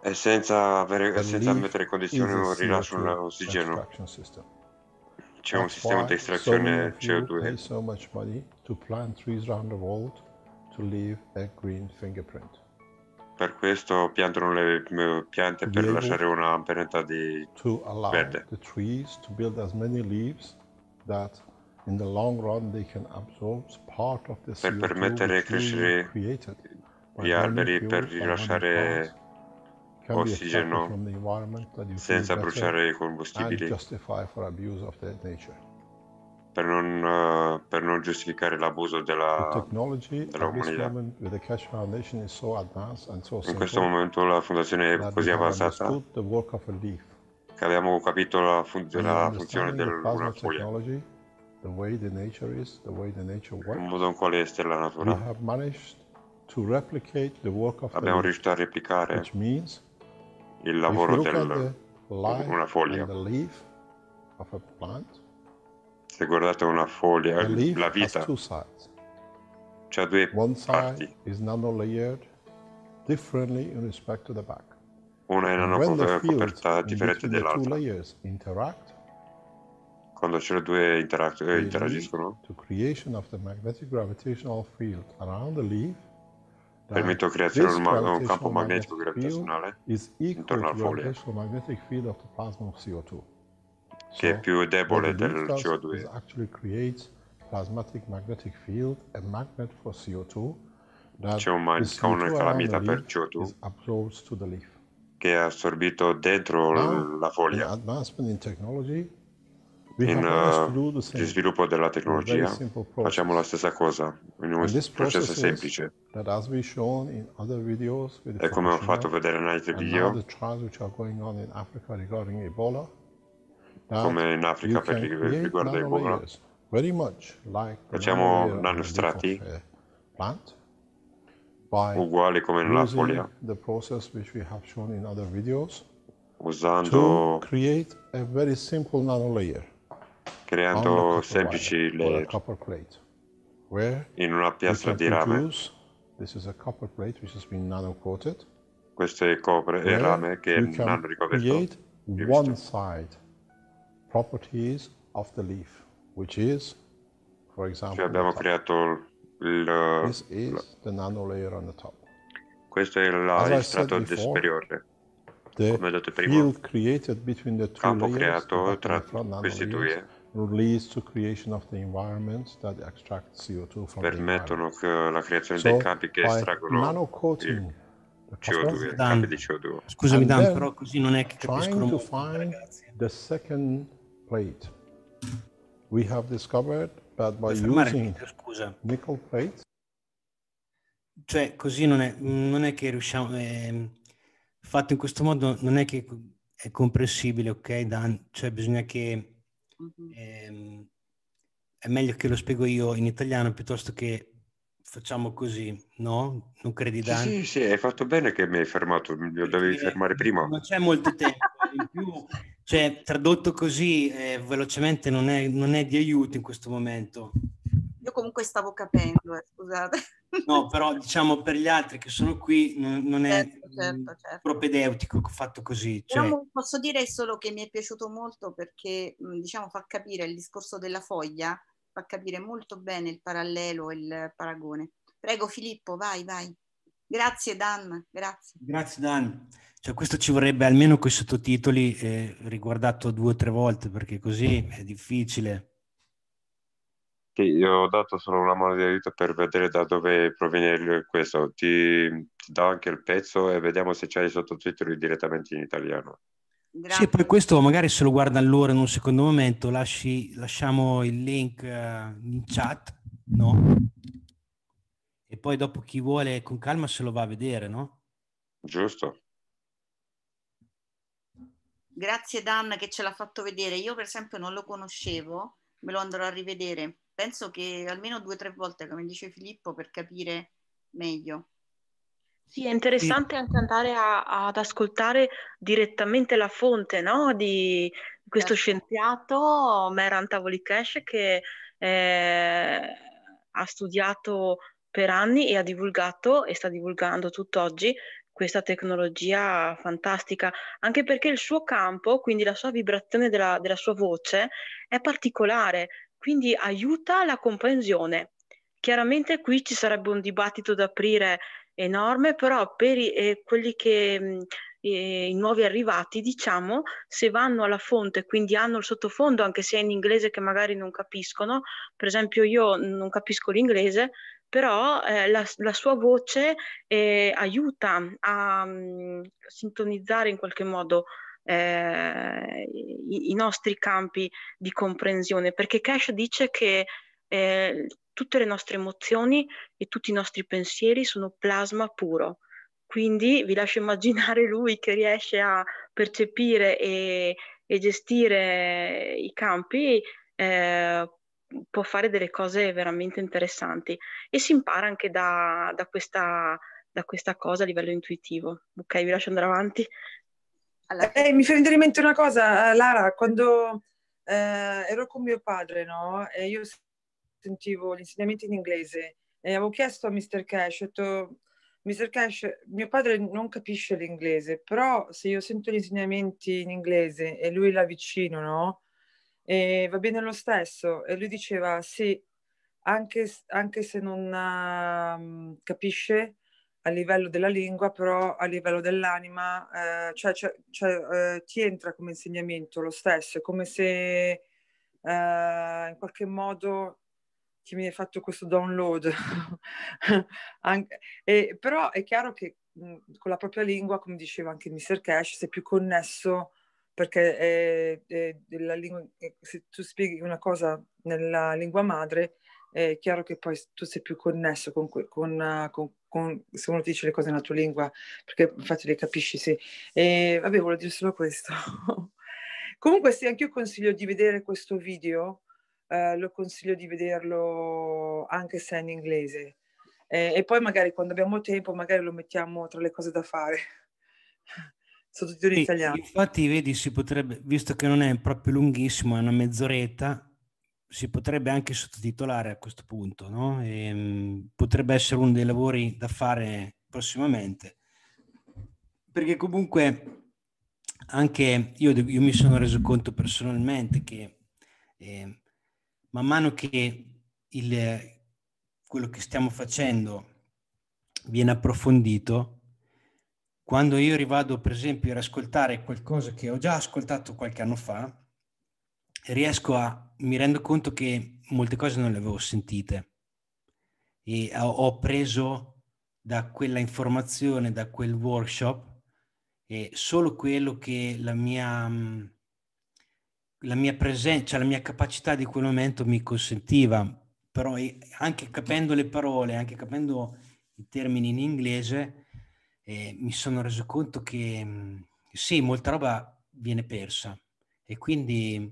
E senza, avere, senza mettere in non rilasciano l'ossigeno. C'è un sistema di estrazione CO2. so much money to plant trees around the world to leave a green fingerprint. Per questo piantano le eh, piante per lasciare una impronta di to allow verde. The trees to build as many leaves that per permettere crescere gli alberi per rilasciare ossigeno senza bruciare i combustibili per non, eh, per non giustificare l'abuso della, della umanità. In questo momento la fondazione è così avanzata che abbiamo capito la, fun- la funzione della foglia the way the nature is, the way the nature works. Il modo in cui è la natura. We have managed to replicate the work of Abbiamo riuscito a replicare which means il lavoro di una foglia. The leaf of a plant, Se guardate una foglia, the la vita ha due One parti. Is nanolayered differently in respect to back. Una è nanocoperta differente dell'altra. Interact, quando cele due interac- eh, interagiscono? Permettono di creare un, ma- un, campo magnetico gravitazionale intorno alla foglia che è più debole del CO2. C'è un magnet calamita per CO2 che è assorbito dentro la foglia in uh, di sviluppo della tecnologia facciamo la stessa cosa in un processo semplice e come ho fatto vedere in altri video come in Africa per riguardo Ebola like facciamo nanostrati uguali come nella foglia usando create a very simple nanolayer creando semplici layer in una piastra di rame. Questo è copre e rame che hanno ricoperto. One side properties of the leaf, which is, for example, cioè abbiamo creato il, This is the nano layer on the top. questo è il strato superiore come ho detto prima, il campo creato tra questi due permettono la creazione dei campi che estraggono il CO2, campi di CO2. Scusami Dan, però così non è che capiscono molto, ragazzi. plate we have discovered that by using scusa. cioè così non è, non è che riusciamo eh, fatto in questo modo non è che è comprensibile, ok? Dan? Cioè bisogna che... Mm-hmm. Ehm, è meglio che lo spiego io in italiano piuttosto che facciamo così, no? Non credi Dan? Sì, sì, sì hai fatto bene che mi hai fermato, mi dovevi fermare prima. Non c'è molto tempo, eh, in più, cioè tradotto così eh, velocemente non è, non è di aiuto in questo momento. Io comunque stavo capendo, eh, scusate. No, però diciamo per gli altri che sono qui non, non è certo, mm, certo, certo. propedeutico fatto così. Cioè... Però posso dire solo che mi è piaciuto molto perché mm, diciamo fa capire il discorso della foglia, fa capire molto bene il parallelo, e il paragone. Prego Filippo, vai, vai. Grazie Dan, grazie. Grazie Dan. Cioè, questo ci vorrebbe almeno con i sottotitoli eh, riguardato due o tre volte perché così è difficile che io ho dato solo una mano di aiuto per vedere da dove proviene questo. Ti, ti do anche il pezzo e vediamo se c'è i sottotitoli direttamente in italiano. Grazie. Sì, poi questo magari se lo guarda allora in un secondo momento, lasci, lasciamo il link eh, in chat, no? E poi dopo chi vuole con calma se lo va a vedere, no? Giusto. Grazie Dan che ce l'ha fatto vedere. Io per esempio non lo conoscevo, me lo andrò a rivedere penso che almeno due o tre volte, come dice Filippo, per capire meglio. Sì, è interessante anche andare a, ad ascoltare direttamente la fonte no? di questo certo. scienziato, Meran Tavolikesh, che eh, ha studiato per anni e ha divulgato e sta divulgando tutt'oggi questa tecnologia fantastica, anche perché il suo campo, quindi la sua vibrazione della, della sua voce, è particolare, quindi aiuta la comprensione. Chiaramente qui ci sarebbe un dibattito da aprire enorme, però per i, eh, quelli che eh, i nuovi arrivati, diciamo, se vanno alla fonte, quindi hanno il sottofondo, anche se è in inglese che magari non capiscono, per esempio io non capisco l'inglese, però eh, la, la, sua voce eh, aiuta a um, sintonizzare in qualche modo eh, i, i, nostri campi di comprensione, perché Cash dice che eh, tutte le nostre emozioni e tutti i nostri pensieri sono plasma puro. Quindi vi lascio immaginare lui che riesce a percepire e, e gestire i campi, eh, può fare delle cose veramente interessanti e si impara anche da, da, questa, da questa cosa a livello intuitivo. Ok, vi lascio andare avanti. Alla... Eh, mi fa venire in mente una cosa, eh, Lara, quando eh, ero con mio padre, no? E io sentivo gli insegnamenti in inglese e avevo chiesto a Mr. Cash, ho detto, Mr. Cash, mio padre non capisce l'inglese, però se io sento gli insegnamenti in inglese e lui la vicino, no? E va bene lo stesso. E lui diceva, sì, anche, anche se non uh, capisce, a livello della lingua, però a livello dell'anima, eh, cioè, cioè, cioè eh, ti entra come insegnamento lo stesso, è come se eh, in qualche modo ti viene fatto questo download. anche, e, però è chiaro che mh, mm, con la propria lingua, come diceva anche Mr. Cash, sei più connesso perché è, è, è lingua, se tu spieghi una cosa nella lingua madre, è chiaro che poi tu sei più connesso con, que, con, con con, se uno dice le cose nella tua lingua, perché infatti le capisci, sì. E, vabbè, volevo dire solo questo. Comunque sì, anche io consiglio di vedere questo video, eh, lo consiglio di vederlo anche se è in inglese. Eh, e poi magari quando abbiamo tempo, magari lo mettiamo tra le cose da fare. Sottotitoli sì, in italiano. Infatti, vedi, si potrebbe, visto che non è proprio lunghissimo, è una mezz'oretta, si potrebbe anche sottotitolare a questo punto, no? e, ehm, potrebbe essere uno dei lavori da fare prossimamente, perché comunque anche io, io mi sono reso conto personalmente che eh, man mano che il, quello che stiamo facendo viene approfondito, quando io rivado per esempio ad ascoltare qualcosa che ho già ascoltato qualche anno fa, riesco a, mi rendo conto che molte cose non le avevo sentite e ho, preso da quella informazione, da quel workshop, e solo quello che la mia, mm, la mia presenza, cioè la mia capacità di quel momento mi consentiva, però anche capendo le parole, anche capendo i termini in inglese, eh, mi sono reso conto che mm, sì, molta roba viene persa e quindi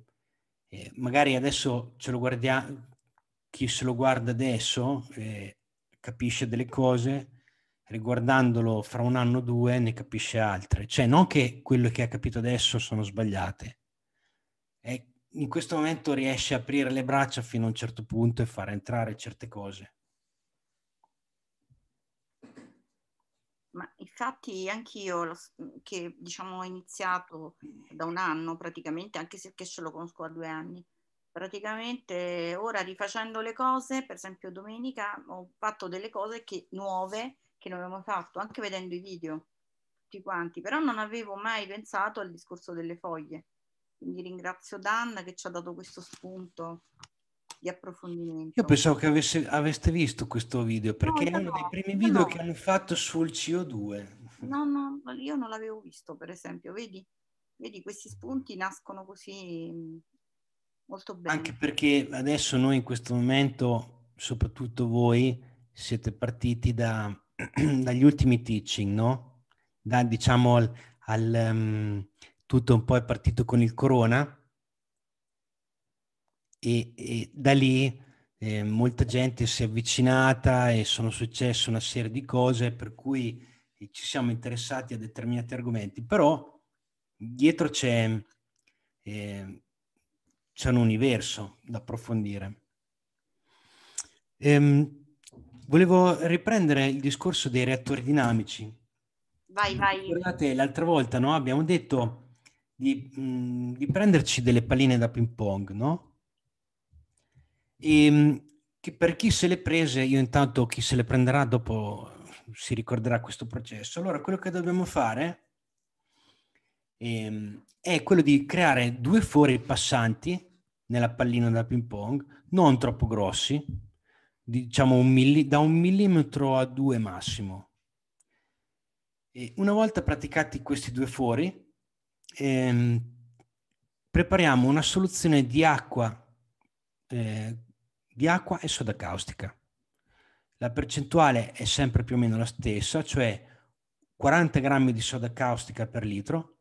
eh, magari adesso ce lo guardiamo, chi se lo guarda adesso eh, capisce delle cose, riguardandolo fra un anno o due ne capisce altre. Cioè non che quello che ha capito adesso sono sbagliate, è eh, in questo momento riesce a aprire le braccia fino a un certo punto e far entrare certe cose. Infatti anch'io, mhmm, che diciamo ho iniziato da un anno praticamente, anche se che ce lo conosco da due anni, praticamente ora rifacendo le cose, per esempio domenica ho fatto delle cose che, nuove che non avevamo fatto, anche vedendo i video, tutti quanti, però non avevo mai pensato al discorso delle foglie. Quindi ringrazio Dan che ci ha dato questo spunto di approfondimento. Io pensavo che avesse, aveste visto questo video perché no, è uno no, dei primi video no. che hanno fatto sul CO2. No, no, io non l'avevo visto per esempio, vedi? Vedi, questi spunti nascono così mm, molto bene. Anche perché adesso noi in questo momento, soprattutto voi, siete partiti da, dagli ultimi teaching, no? Da, diciamo, al, al um, tutto un po' è partito con il corona e, e da lì eh, molta gente si è avvicinata e sono successe una serie di cose per cui eh, ci siamo interessati a determinati argomenti, però dietro c'è, eh, c'è un universo da approfondire. Ehm, volevo riprendere il discorso dei reattori dinamici. Vai, vai. Ricordate, l'altra volta no? abbiamo detto di, mh, mm, di prenderci delle palline da ping pong, no? E, ehm, per chi se le prese, io intanto chi se le prenderà dopo si ricorderà questo processo. Allora, quello che dobbiamo fare ehm, è quello di creare due fori passanti nella pallina da ping pong, non troppo grossi, diciamo un milli- da un millimetro a due massimo. E una volta praticati questi due fori, ehm, prepariamo una soluzione di acqua eh, di acqua e soda caustica. La percentuale è sempre più o meno la stessa, cioè 40 grammi di soda caustica per litro.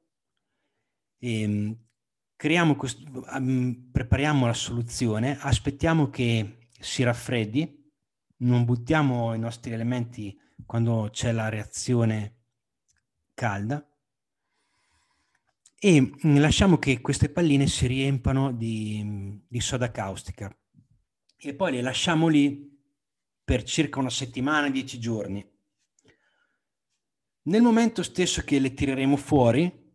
E, ehm, questo, um, prepariamo la soluzione, aspettiamo che si raffreddi, non buttiamo i nostri elementi quando c'è la reazione calda e lasciamo che queste palline si riempano di, di soda caustica e poi le lasciamo lì per circa una settimana, dieci giorni. Nel momento stesso che le tireremo fuori,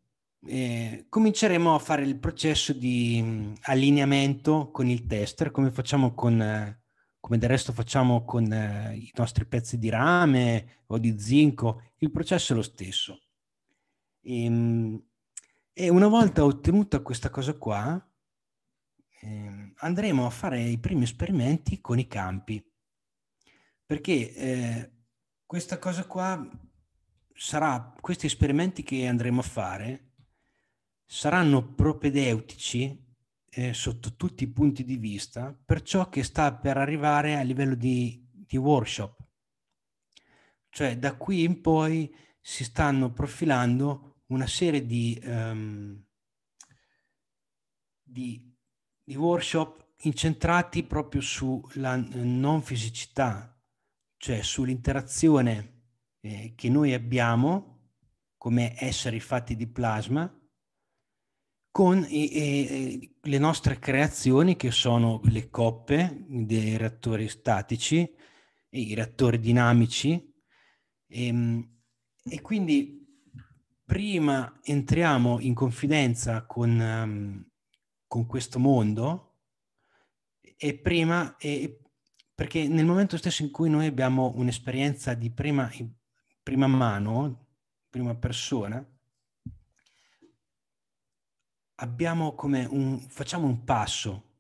eh, cominceremo a fare il processo di mm, allineamento con il tester, come facciamo con, eh, come del resto facciamo con eh, i nostri pezzi di rame o di zinco, il processo è lo stesso. E, ehm, e una volta ottenuta questa cosa qua, eh, andremo a fare i primi esperimenti con i campi, perché eh, questa cosa qua sarà, questi esperimenti che andremo a fare saranno propedeutici eh, sotto tutti i punti di vista per ciò che sta per arrivare a livello di, di workshop. Cioè da qui in poi si stanno profilando una serie di, um, di di workshop incentrati proprio sulla eh, non fisicità, cioè sull'interazione eh, che noi abbiamo come esseri fatti di plasma con eh, le nostre creazioni che sono le coppe dei reattori statici, i reattori dinamici e, ehm, e quindi prima entriamo in confidenza con um, con questo mondo e prima, e, perché nel momento stesso in cui noi abbiamo un'esperienza di prima, prima mano, prima persona, abbiamo come un, facciamo un passo,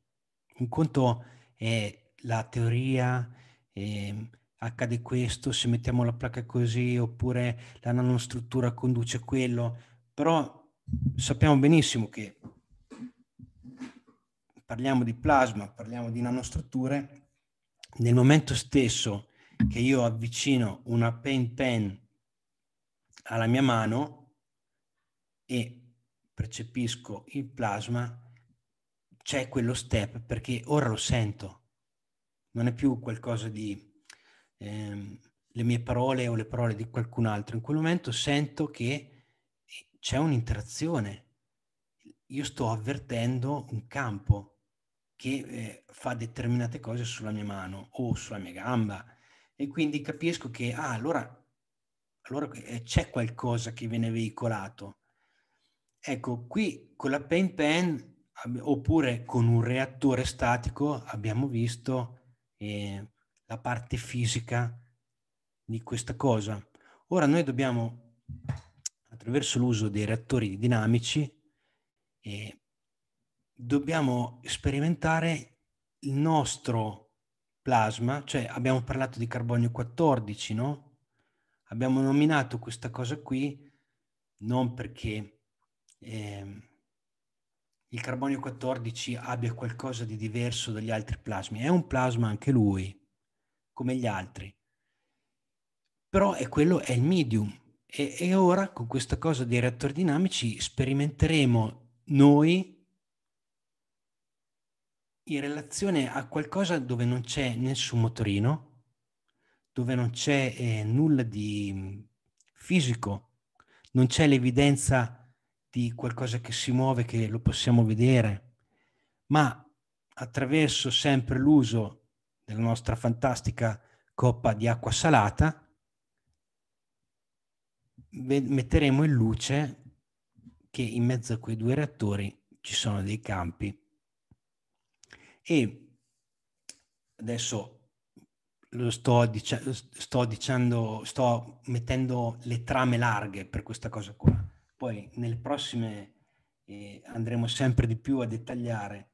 un conto è la teoria, eh, accade questo, se mettiamo la placca così, oppure la nanostruttura conduce quello, però sappiamo benissimo che parliamo di plasma, parliamo di nanostrutture, nel momento stesso che io avvicino una paint pen alla mia mano e percepisco il plasma, c'è quello step perché ora lo sento. Non è più qualcosa di ehm, le mie parole o le parole di qualcun altro. In quel momento sento che c'è un'interazione. Io sto avvertendo un campo che eh, fa determinate cose sulla mia mano o sulla mia gamba e quindi capisco che ah, allora, allora eh, c'è qualcosa che viene veicolato. Ecco, qui con la paint pen oppure con un reattore statico abbiamo visto eh, la parte fisica di questa cosa. Ora noi dobbiamo, attraverso l'uso dei reattori dinamici, eh, dobbiamo sperimentare il nostro plasma, cioè abbiamo parlato di carbonio 14, no? Abbiamo nominato questa cosa qui non perché eh, il carbonio 14 abbia qualcosa di diverso dagli altri plasmi, è un plasma anche lui, come gli altri. Però è quello, è il medium. E, e ora con questa cosa dei reattori dinamici sperimenteremo noi in relazione a qualcosa dove non c'è nessun motorino, dove non c'è eh, nulla di mm, fisico, non c'è l'evidenza di qualcosa che si muove, che lo possiamo vedere, ma attraverso sempre l'uso della nostra fantastica coppa di acqua salata, metteremo in luce che in mezzo a quei due reattori ci sono dei campi e adesso lo sto, dic- sto dicendo, sto mettendo le trame larghe per questa cosa qua. Poi nelle prossime eh, andremo sempre di più a dettagliare.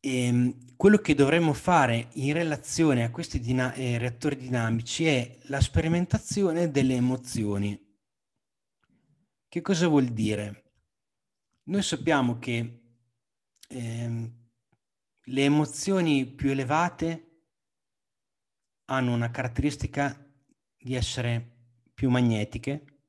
E, ehm, quello che dovremmo fare in relazione a questi dina- eh, reattori dinamici è la sperimentazione delle emozioni. Che cosa vuol dire? Noi sappiamo che Ehm, le emozioni più elevate hanno una caratteristica di essere più magnetiche,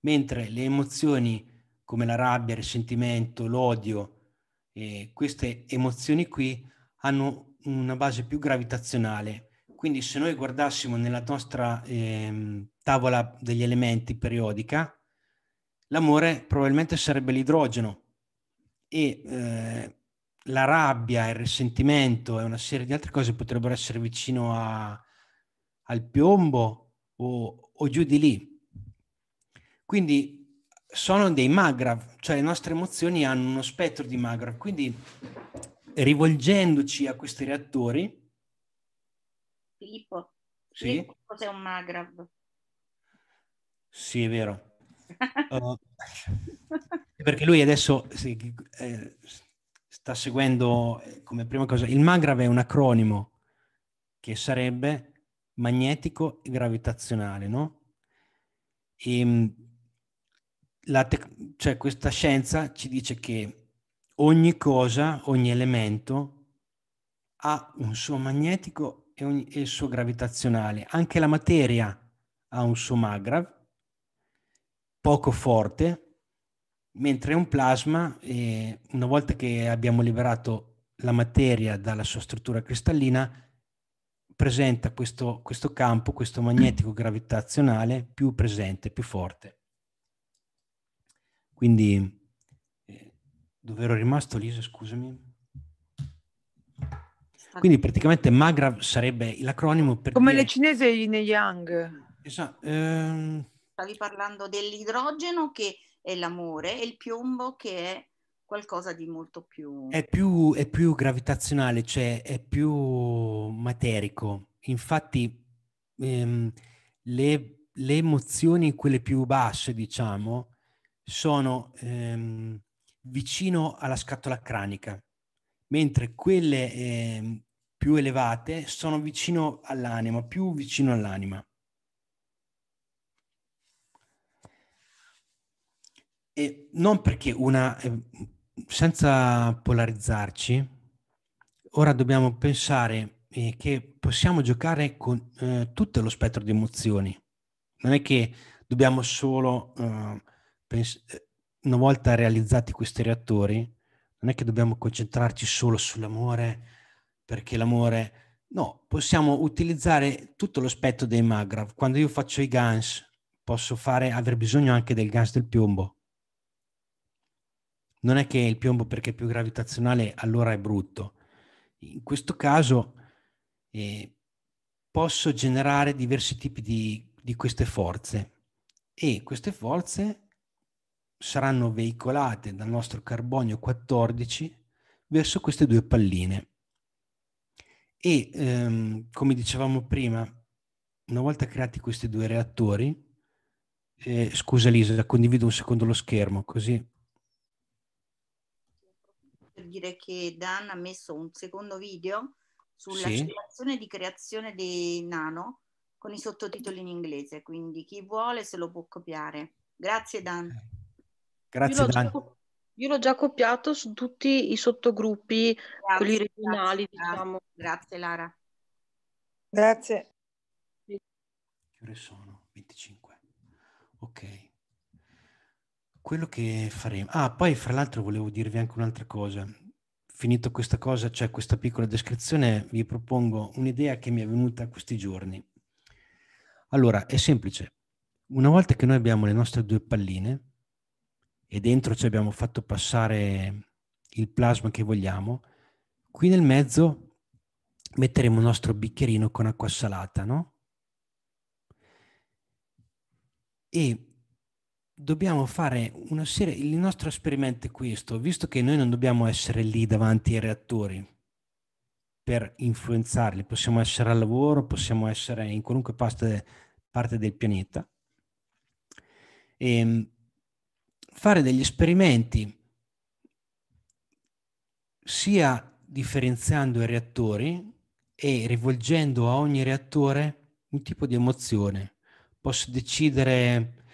mentre le emozioni come la rabbia, il risentimento, l'odio, eh, queste emozioni qui hanno una base più gravitazionale. Quindi se noi guardassimo nella nostra eh, tavola degli elementi periodica, l'amore probabilmente sarebbe l'idrogeno, e eh, la rabbia, il risentimento e una serie di altre cose potrebbero essere vicino a, al piombo o, o giù di lì. Quindi sono dei magrav, cioè le nostre emozioni hanno uno spettro di magrav, quindi rivolgendoci a questi reattori... Filippo, sì? Filippo cos'è un magrav? Sì, è vero. uh, perché lui adesso sì, eh, sta seguendo eh, come prima cosa, il Magrav è un acronimo che sarebbe magnetico e gravitazionale, no? E ehm, te- cioè questa scienza ci dice che ogni cosa, ogni elemento ha un suo magnetico e, ogni- e il suo gravitazionale. Anche la materia ha un suo magrav, poco forte, mentre un plasma, eh, una volta che abbiamo liberato la materia dalla sua struttura cristallina, presenta questo, questo campo, questo magnetico gravitazionale più presente, più forte. Quindi, eh, dove ero rimasto, Lisa, scusami? Quindi praticamente MAGRAV sarebbe l'acronimo per... Come dire... le cinese Yin e Yang. Esatto. Ehm... Stavi parlando dell'idrogeno che è l'amore e il piombo che è qualcosa di molto più... È più, è più gravitazionale, cioè è più materico. Infatti ehm, le, le, emozioni, quelle più basse, diciamo, sono ehm, vicino alla scatola cranica, mentre quelle ehm, più elevate sono vicino all'anima, più vicino all'anima. E non perché una, eh, senza polarizzarci, ora dobbiamo pensare eh, che possiamo giocare con eh, tutto lo spettro di emozioni. Non è che dobbiamo solo, eh, pens- eh, una volta realizzati questi reattori, non è che dobbiamo concentrarci solo sull'amore, perché l'amore... No, possiamo utilizzare tutto lo spettro dei Magrav. Quando io faccio i GANS, posso fare, aver bisogno anche del GANS del piombo non è che il piombo perché è più gravitazionale allora è brutto. In questo caso eh, posso generare diversi tipi di, di queste forze e queste forze saranno veicolate dal nostro carbonio 14 verso queste due palline. E ehm, come dicevamo prima, una volta creati questi due reattori, eh, scusa Lisa, condivido un secondo lo schermo così dire che Dan ha messo un secondo video sulla sì. situazione di creazione dei nano con i sottotitoli in inglese, quindi chi vuole se lo può copiare. Grazie Dan. Grazie io Dan. Già, io l'ho già copiato su tutti i sottogruppi, grazie, quelli regionali, grazie, diciamo. Grazie Lara. Grazie. Che ore sono? 25. Ok. Quello che faremo... Ah, poi fra l'altro volevo dirvi anche un'altra cosa finito questa cosa, cioè questa piccola descrizione, vi propongo un'idea che mi è venuta questi giorni. Allora, è semplice. Una volta che noi abbiamo le nostre due palline e dentro ci abbiamo fatto passare il plasma che vogliamo, qui nel mezzo metteremo il nostro bicchierino con acqua salata, no? E dobbiamo fare una serie, il nostro esperimento è questo, visto che noi non dobbiamo essere lì davanti ai reattori per influenzarli, possiamo essere al lavoro, possiamo essere in qualunque parte del pianeta, e ehm, fare degli esperimenti sia differenziando i reattori e rivolgendo a ogni reattore un tipo di emozione. Posso decidere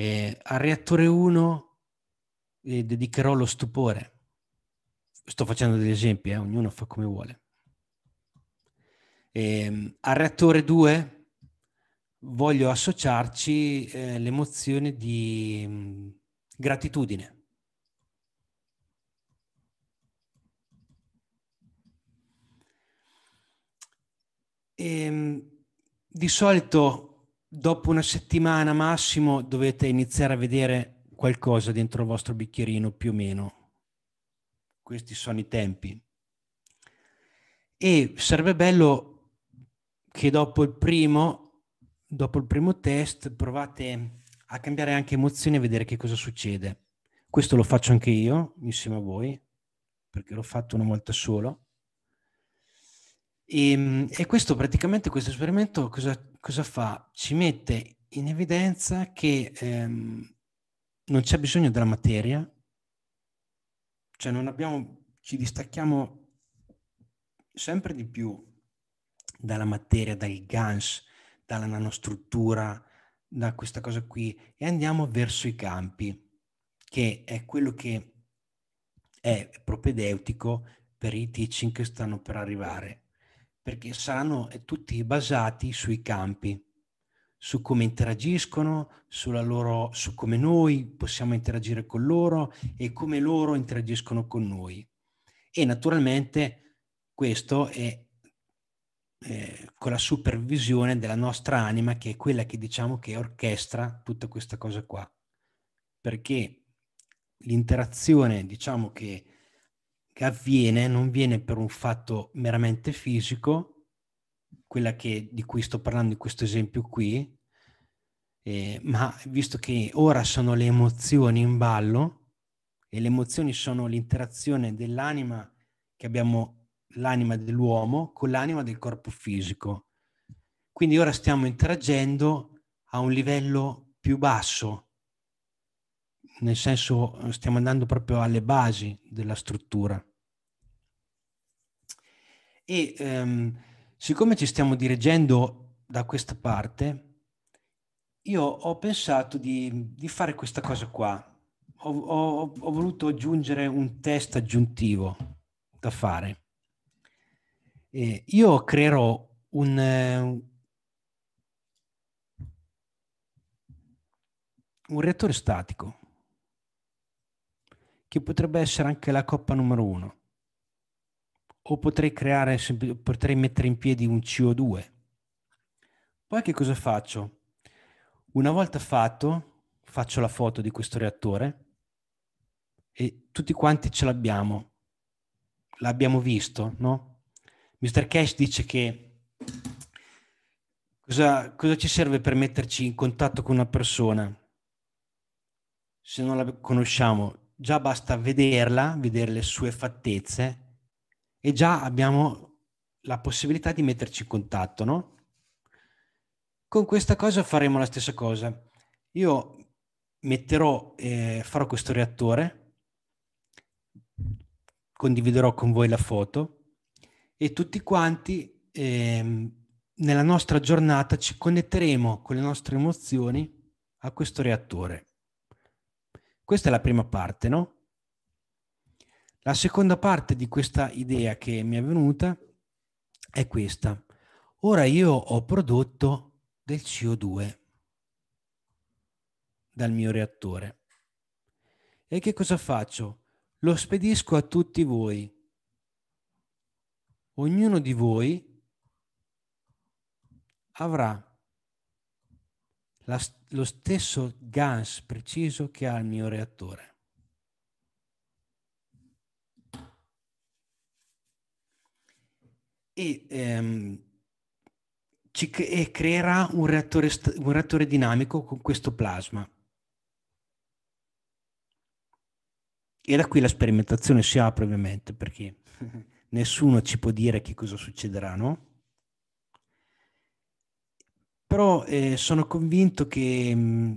eh, al reattore 1 eh, dedicherò lo stupore. Sto facendo degli esempi, eh, ognuno fa come vuole. Eh, al reattore 2 voglio associarci eh, l'emozione di mh, mm, gratitudine. E, ehm, di solito dopo una settimana massimo dovete iniziare a vedere qualcosa dentro il vostro bicchierino più o meno. Questi sono i tempi. E sarebbe bello che dopo il primo, dopo il primo test provate a cambiare anche emozioni e vedere che cosa succede. Questo lo faccio anche io, insieme a voi, perché l'ho fatto una volta solo. E, ehm, e questo praticamente, questo esperimento, cosa cosa fa? Ci mette in evidenza che ehm, non c'è bisogno della materia, cioè non abbiamo, ci distacchiamo sempre di più dalla materia, dal GANS, dalla nanostruttura, da questa cosa qui e andiamo verso i campi, che è quello che è propedeutico per i teaching che stanno per arrivare perché saranno eh, tutti basati sui campi, su come interagiscono, loro, su come noi possiamo interagire con loro e come loro interagiscono con noi. E naturalmente questo è con la supervisione della nostra anima, che è quella che diciamo che orchestra tutta questa cosa qua. Perché l'interazione, diciamo che che avviene non viene per un fatto meramente fisico, quella che, di cui sto parlando in questo esempio qui, eh, ma visto che ora sono le emozioni in ballo e le emozioni sono l'interazione dell'anima che abbiamo, l'anima dell'uomo con l'anima del corpo fisico. Quindi ora stiamo interagendo a un livello più basso, nel senso stiamo andando proprio alle basi della struttura. E ehm, siccome ci stiamo dirigendo da questa parte, io ho pensato di, di fare questa cosa qua. Ho, ho, ho, voluto aggiungere un test aggiuntivo da fare. E io creerò un, eh, un reattore statico, che potrebbe essere anche la coppa numero uno o potrei creare, potrei mettere in piedi un CO2. Poi che cosa faccio? Una volta fatto, faccio la foto di questo reattore e tutti quanti ce l'abbiamo, l'abbiamo visto, no? Mr. Cash dice che cosa, cosa ci serve per metterci in contatto con una persona se non la conosciamo? Già basta vederla, vedere le sue fattezze e già abbiamo la possibilità di metterci in contatto, no? Con questa cosa faremo la stessa cosa. Io metterò, eh, farò questo reattore, condividerò con voi la foto e tutti quanti eh, nella nostra giornata ci connetteremo con le nostre emozioni a questo reattore. Questa è la prima parte, no? La seconda parte di questa idea che mi è venuta è questa. Ora io ho prodotto del CO2 dal mio reattore. E che cosa faccio? Lo spedisco a tutti voi. Ognuno di voi avrà la, lo stesso gas preciso che ha il mio reattore. e, ehm, ci, e creerà un reattore, un reattore dinamico con questo plasma. E da qui la sperimentazione si apre ovviamente perché nessuno ci può dire che cosa succederà, no? Però eh, sono convinto che mh, mm,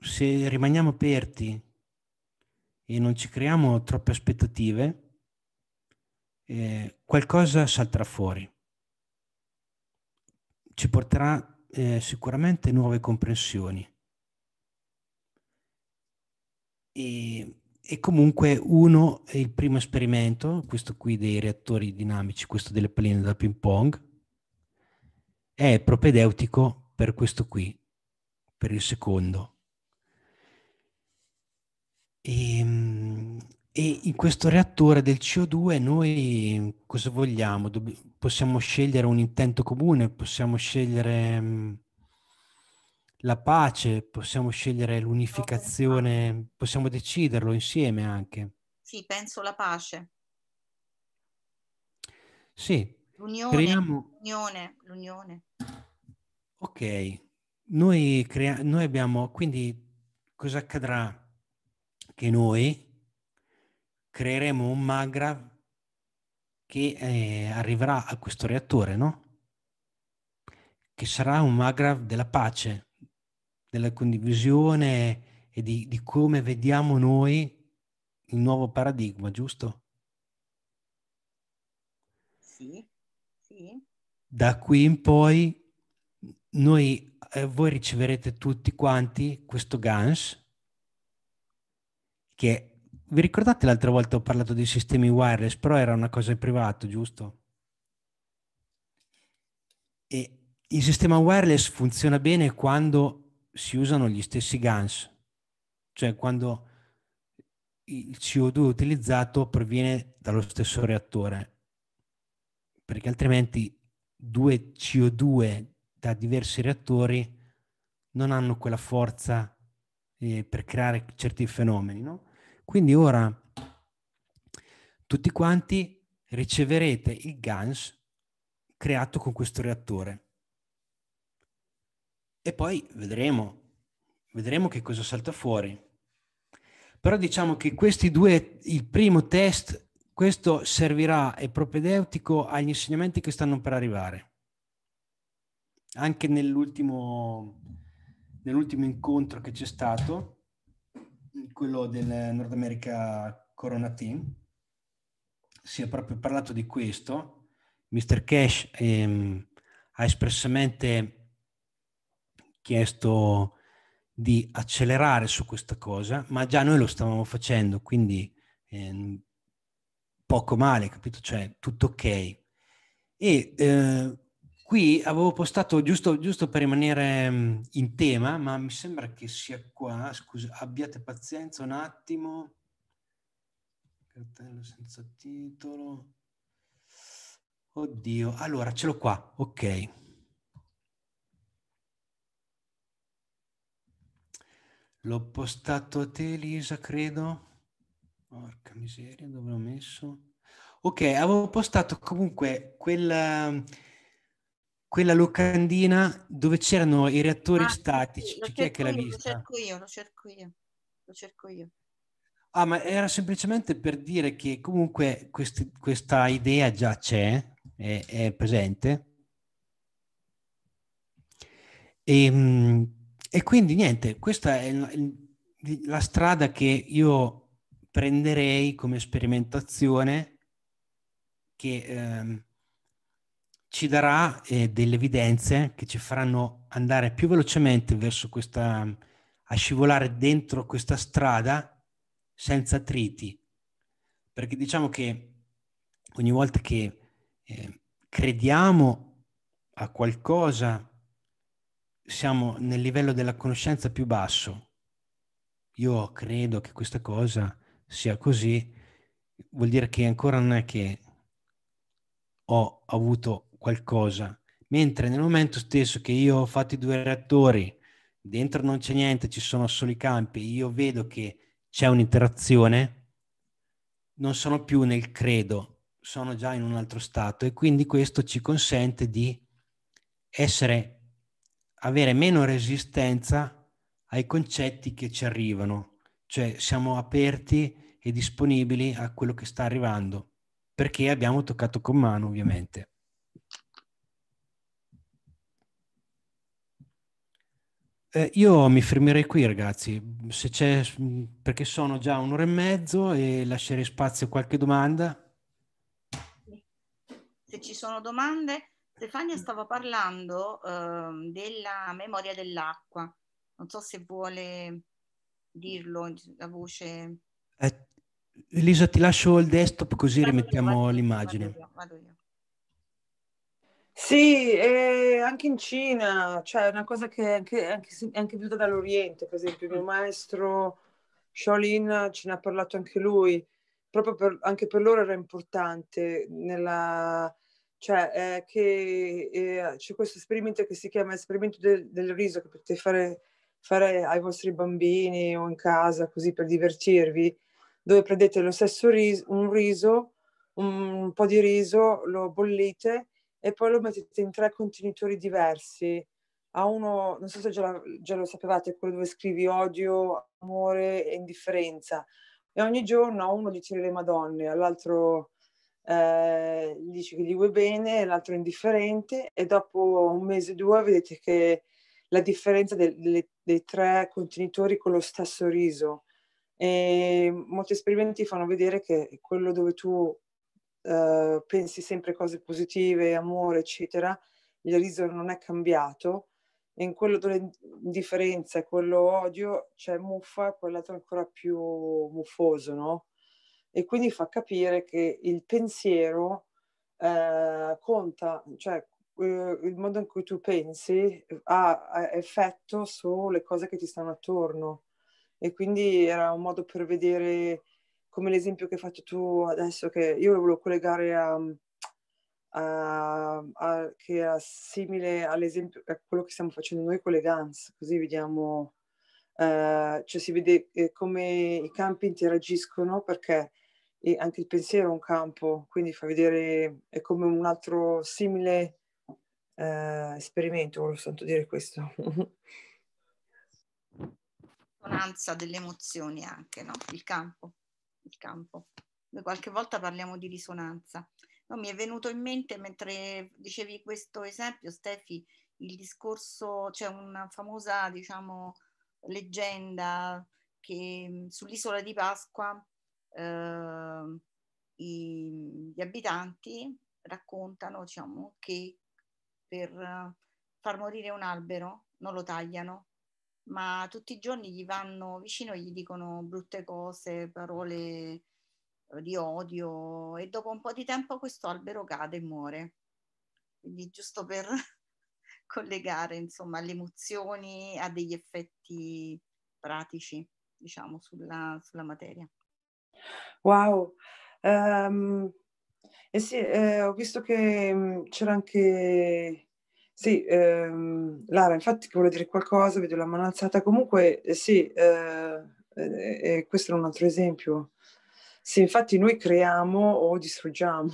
se rimaniamo aperti e non ci creiamo troppe aspettative, eh, qualcosa salterà fuori. Ci porterà eh, sicuramente nuove comprensioni. E, e comunque uno è il primo esperimento, questo qui dei reattori dinamici, questo delle palline da ping pong, è propedeutico per questo qui, per il secondo. E, ehm, e in questo reattore del CO2 noi cosa vogliamo? Dobb- possiamo scegliere un intento comune, possiamo scegliere mm, la pace, possiamo scegliere l'unificazione, possiamo deciderlo insieme anche. Sì, penso la pace. Sì. L'unione, creiamo... l'unione, l'unione. Ok, noi, crea- noi abbiamo, quindi cosa accadrà? Che noi creeremo un magra che eh, arriverà a questo reattore, no? Che sarà un magra della pace, della condivisione e di, di come vediamo noi il nuovo paradigma, giusto? Sì, sì. Da qui in poi noi, eh, voi riceverete tutti quanti questo GANS, che vi ricordate l'altra volta ho parlato di sistemi wireless, però era una cosa in privato, giusto? E il sistema wireless funziona bene quando si usano gli stessi GANs, cioè quando il CO2 utilizzato proviene dallo stesso reattore, perché altrimenti due CO2 da diversi reattori non hanno quella forza eh, per creare certi fenomeni, no? Quindi ora tutti quanti riceverete il GANS creato con questo reattore. E poi vedremo, vedremo che cosa salta fuori. Però diciamo che questi due, il primo test, questo servirà, è propedeutico agli insegnamenti che stanno per arrivare. Anche nell'ultimo, nell'ultimo incontro che c'è stato, quello del Nord America Corona Team, si è proprio parlato di questo. Mr. Cash ehm, ha espressamente chiesto di accelerare su questa cosa, ma già noi lo stavamo facendo, quindi ehm, poco male, capito? Cioè, tutto ok. E eh, Qui avevo postato, giusto, giusto, per rimanere mm, in tema, ma mi sembra che sia qua, scusa, abbiate pazienza un attimo. Cartello senza titolo. Oddio, allora ce l'ho qua, ok. L'ho postato a te Elisa, credo. Porca miseria, dove l'ho messo? Ok, avevo postato comunque quel mm, quella locandina dove c'erano i reattori ah, statici. Sì, Chi è che l'ha vista? Lo cerco io, lo cerco io, lo cerco io. Ah, ma era semplicemente per dire che comunque quest- questa idea già c'è, è, è presente. E, ehm, e, quindi niente, questa è la strada che io prenderei come sperimentazione che... Ehm, ci darà eh, delle evidenze che ci faranno andare più velocemente verso questa, a scivolare dentro questa strada senza triti. Perché diciamo che ogni volta che eh, crediamo a qualcosa, siamo nel livello della conoscenza più basso. Io credo che questa cosa sia così, vuol dire che ancora non è che ho avuto qualcosa. Mentre nel momento stesso che io ho fatto i due reattori, dentro non c'è niente, ci sono solo i campi, io vedo che c'è un'interazione, non sono più nel credo, sono già in un altro stato e quindi questo ci consente di essere, avere meno resistenza ai concetti che ci arrivano, cioè siamo aperti e disponibili a quello che sta arrivando, perché abbiamo toccato con mano ovviamente. Eh, io mi fermerei qui, ragazzi, perché sono già un'ora e mezzo e lascerei spazio a qualche domanda. Se ci sono domande, Stefania stava parlando eh, della memoria dell'acqua. Non so se vuole dirlo la voce. Eh, Elisa, ti lascio il desktop così rimettiamo io, vado l'immagine. Io, vado io. Sì, eh, anche in Cina, cioè è una cosa che anche, anche, anche venuta dall'Oriente, per esempio, il mio mm. maestro Shaolin ce ne ha parlato anche lui, proprio per, anche per loro era importante, nella, cioè eh, che eh, c'è questo esperimento che si chiama esperimento del, del riso che potete fare, fare, ai vostri bambini o in casa così per divertirvi, dove prendete lo stesso riso, un riso, un, un po' di riso, lo bollite e poi lo mettete in tre contenitori diversi. A uno, non so se già, già lo sapevate, quello dove scrivi odio, amore e indifferenza. E ogni giorno a uno gli tiri le madonne, all'altro eh, gli dici che gli vuoi bene, l'altro indifferente e dopo un mese o due vedete che la differenza de- de- dei tre contenitori con lo stesso riso. E molti esperimenti fanno vedere che quello dove tu eh, pensi sempre cose positive, amore, eccetera, il riso non è cambiato, e in quello dell'indifferenza e quello odio c'è cioè muffa e quell'altro ancora più muffoso, no? E quindi fa capire che il pensiero eh, conta, cioè eh, il modo in cui tu pensi eh, ha effetto sulle cose che ti stanno attorno. E quindi era un modo per vedere come l'esempio che hai fatto tu adesso, che io lo volevo collegare a, a, a, che era simile all'esempio a quello che stiamo facendo noi con le GANS, così vediamo, eh, cioè si vede eh, come i campi interagiscono perché anche il pensiero è un campo, quindi fa vedere, è come un altro simile eh, esperimento, volevo soltanto dire questo. delle emozioni anche, no? Il campo il campo. Noi qualche volta parliamo di risonanza. No, mi è venuto in mente mentre dicevi questo esempio, Stefi, il discorso, c'è una famosa, diciamo, leggenda che mm, sull'isola di Pasqua eh, i, gli abitanti raccontano diciamo, che per eh, far morire un albero non lo tagliano, ma tutti i giorni gli vanno vicino e gli dicono brutte cose, parole eh, di odio e dopo un po' di tempo questo albero cade e muore. Quindi giusto per collegare insomma le emozioni a degli effetti pratici diciamo sulla, sulla materia. Wow, um, eh sì, eh, ho visto che mm, c'era anche sì, ehm, Lara, infatti volevo dire qualcosa, vedo la mano alzata. Comunque, eh, sì, eh, eh, eh, questo è un altro esempio. Sì, infatti noi creiamo o distruggiamo,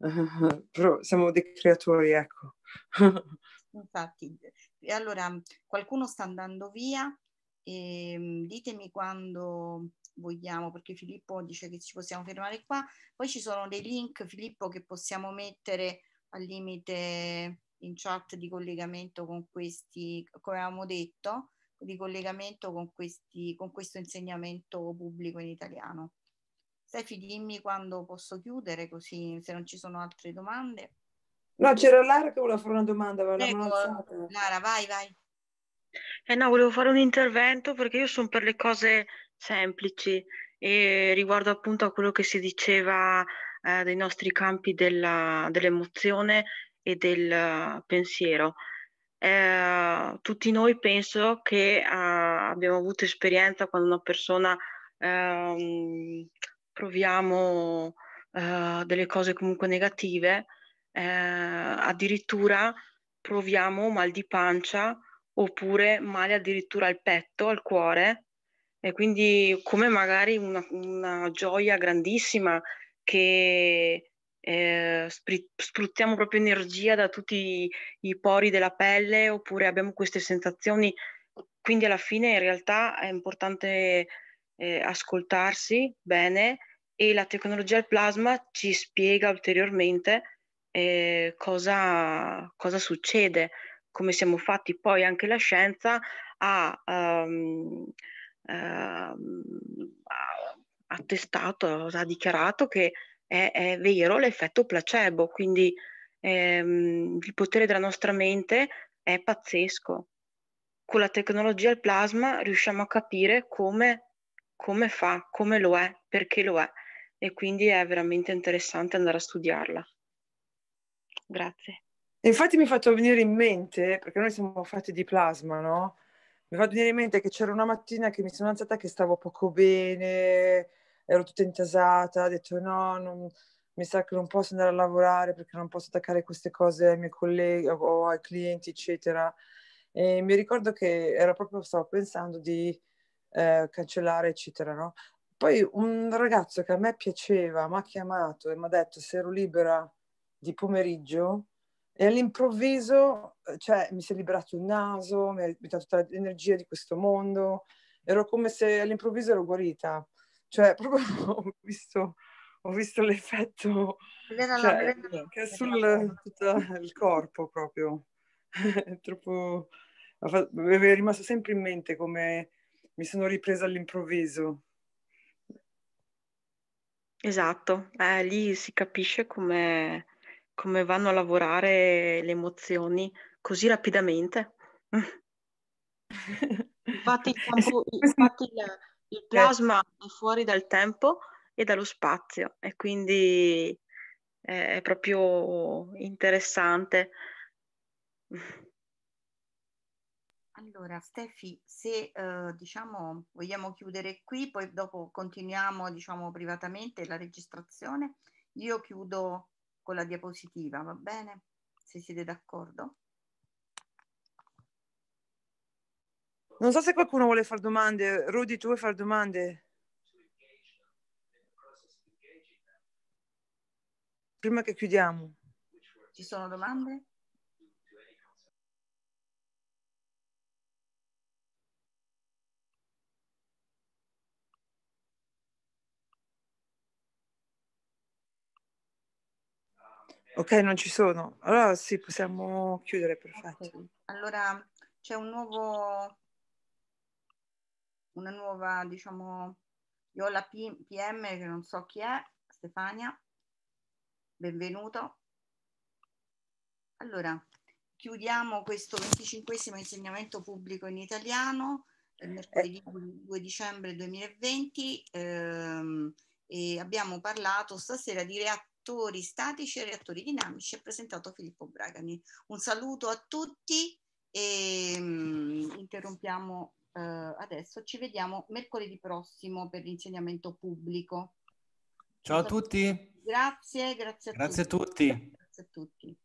però siamo dei creatori, ecco. infatti, e allora, qualcuno sta andando via, e, ehm, ditemi quando vogliamo, perché Filippo dice che ci possiamo fermare qua. Poi ci sono dei link, Filippo, che possiamo mettere al limite in chat di collegamento con questi, come avevamo detto, di collegamento con, questi, con questo insegnamento pubblico in italiano. Stefi, dimmi quando posso chiudere, così se non ci sono altre domande. No, c'era Lara che voleva fare una domanda. Ecco, Lara, vai, vai. Eh no, volevo fare un intervento perché io sono per le cose semplici e riguardo appunto a quello che si diceva eh, dei nostri campi della, dell'emozione e del eh, pensiero. Eh, tutti noi penso che eh, abbiamo avuto esperienza quando una persona ehm, eh, proviamo delle cose comunque negative, eh, addirittura proviamo mal di pancia oppure male addirittura al petto, al cuore, e quindi come magari una, una gioia grandissima che eh, spruzziamo proprio energia da tutti i pori della pelle oppure abbiamo queste sensazioni. Quindi alla fine in realtà è importante eh, ascoltarsi bene e la tecnologia del plasma ci spiega ulteriormente eh, cosa, cosa succede, come siamo fatti. Poi anche la scienza ha, um, uh, ha attestato, ha dichiarato che è, è vero l'effetto placebo, quindi ehm, il potere della nostra mente è pazzesco. Con la tecnologia al plasma riusciamo a capire come, come fa, come lo è, perché lo è e quindi è veramente interessante andare a studiarla. Grazie. Infatti mi ha fatto venire in mente, perché noi siamo fatti di plasma, no? Mi ha fatto venire in mente che c'era una mattina che mi sono alzata che stavo poco bene, ero tutta intasata, ho detto no, non, mi sa che non posso andare a lavorare perché non posso attaccare queste cose ai miei colleghi o ai clienti, eccetera. E mi ricordo che era proprio, stavo pensando di eh, cancellare, eccetera, no? Poi un ragazzo che a me piaceva mi ha chiamato e mi ha detto se ero libera di pomeriggio e all'improvviso cioè, mi si è liberato il naso, mi ha dato tutta l'energia di questo mondo, ero come se all'improvviso ero guarita. Cioè, proprio ho visto, ho visto l'effetto cioè, che è sul il corpo proprio. è troppo... È rimasto sempre in mente come mi sono ripresa all'improvviso. Esatto, eh, lì si capisce come, come vanno a lavorare le emozioni così rapidamente. infatti, infatti, infatti la, il plasma è fuori dal tempo e dallo spazio e quindi è proprio interessante. Allora, Steffi, se eh, diciamo vogliamo chiudere qui, poi dopo continuiamo diciamo privatamente la registrazione. Io chiudo con la diapositiva, va bene? Se siete d'accordo. Non so se qualcuno vuole fare domande. Rudy, tu vuoi fare domande? Prima che chiudiamo. Ci sono domande? Ok, non ci sono. Allora sì, possiamo chiudere, perfetto. Okay. Allora c'è un nuovo una nuova, diciamo, io ho la P- PM che non so chi è, Stefania, benvenuto. Allora, chiudiamo questo 25 insegnamento pubblico in italiano, eh, mercoledì 2 dicembre 2020, ehm, e abbiamo parlato stasera di reattori statici e reattori dinamici, ha presentato Filippo Bragani. Un saluto a tutti e mm, interrompiamo eh, adesso ci vediamo mercoledì prossimo per l'insegnamento pubblico. Ciao a tutti. Grazie, grazie a grazie tutti. A tutti. Grazie a tutti.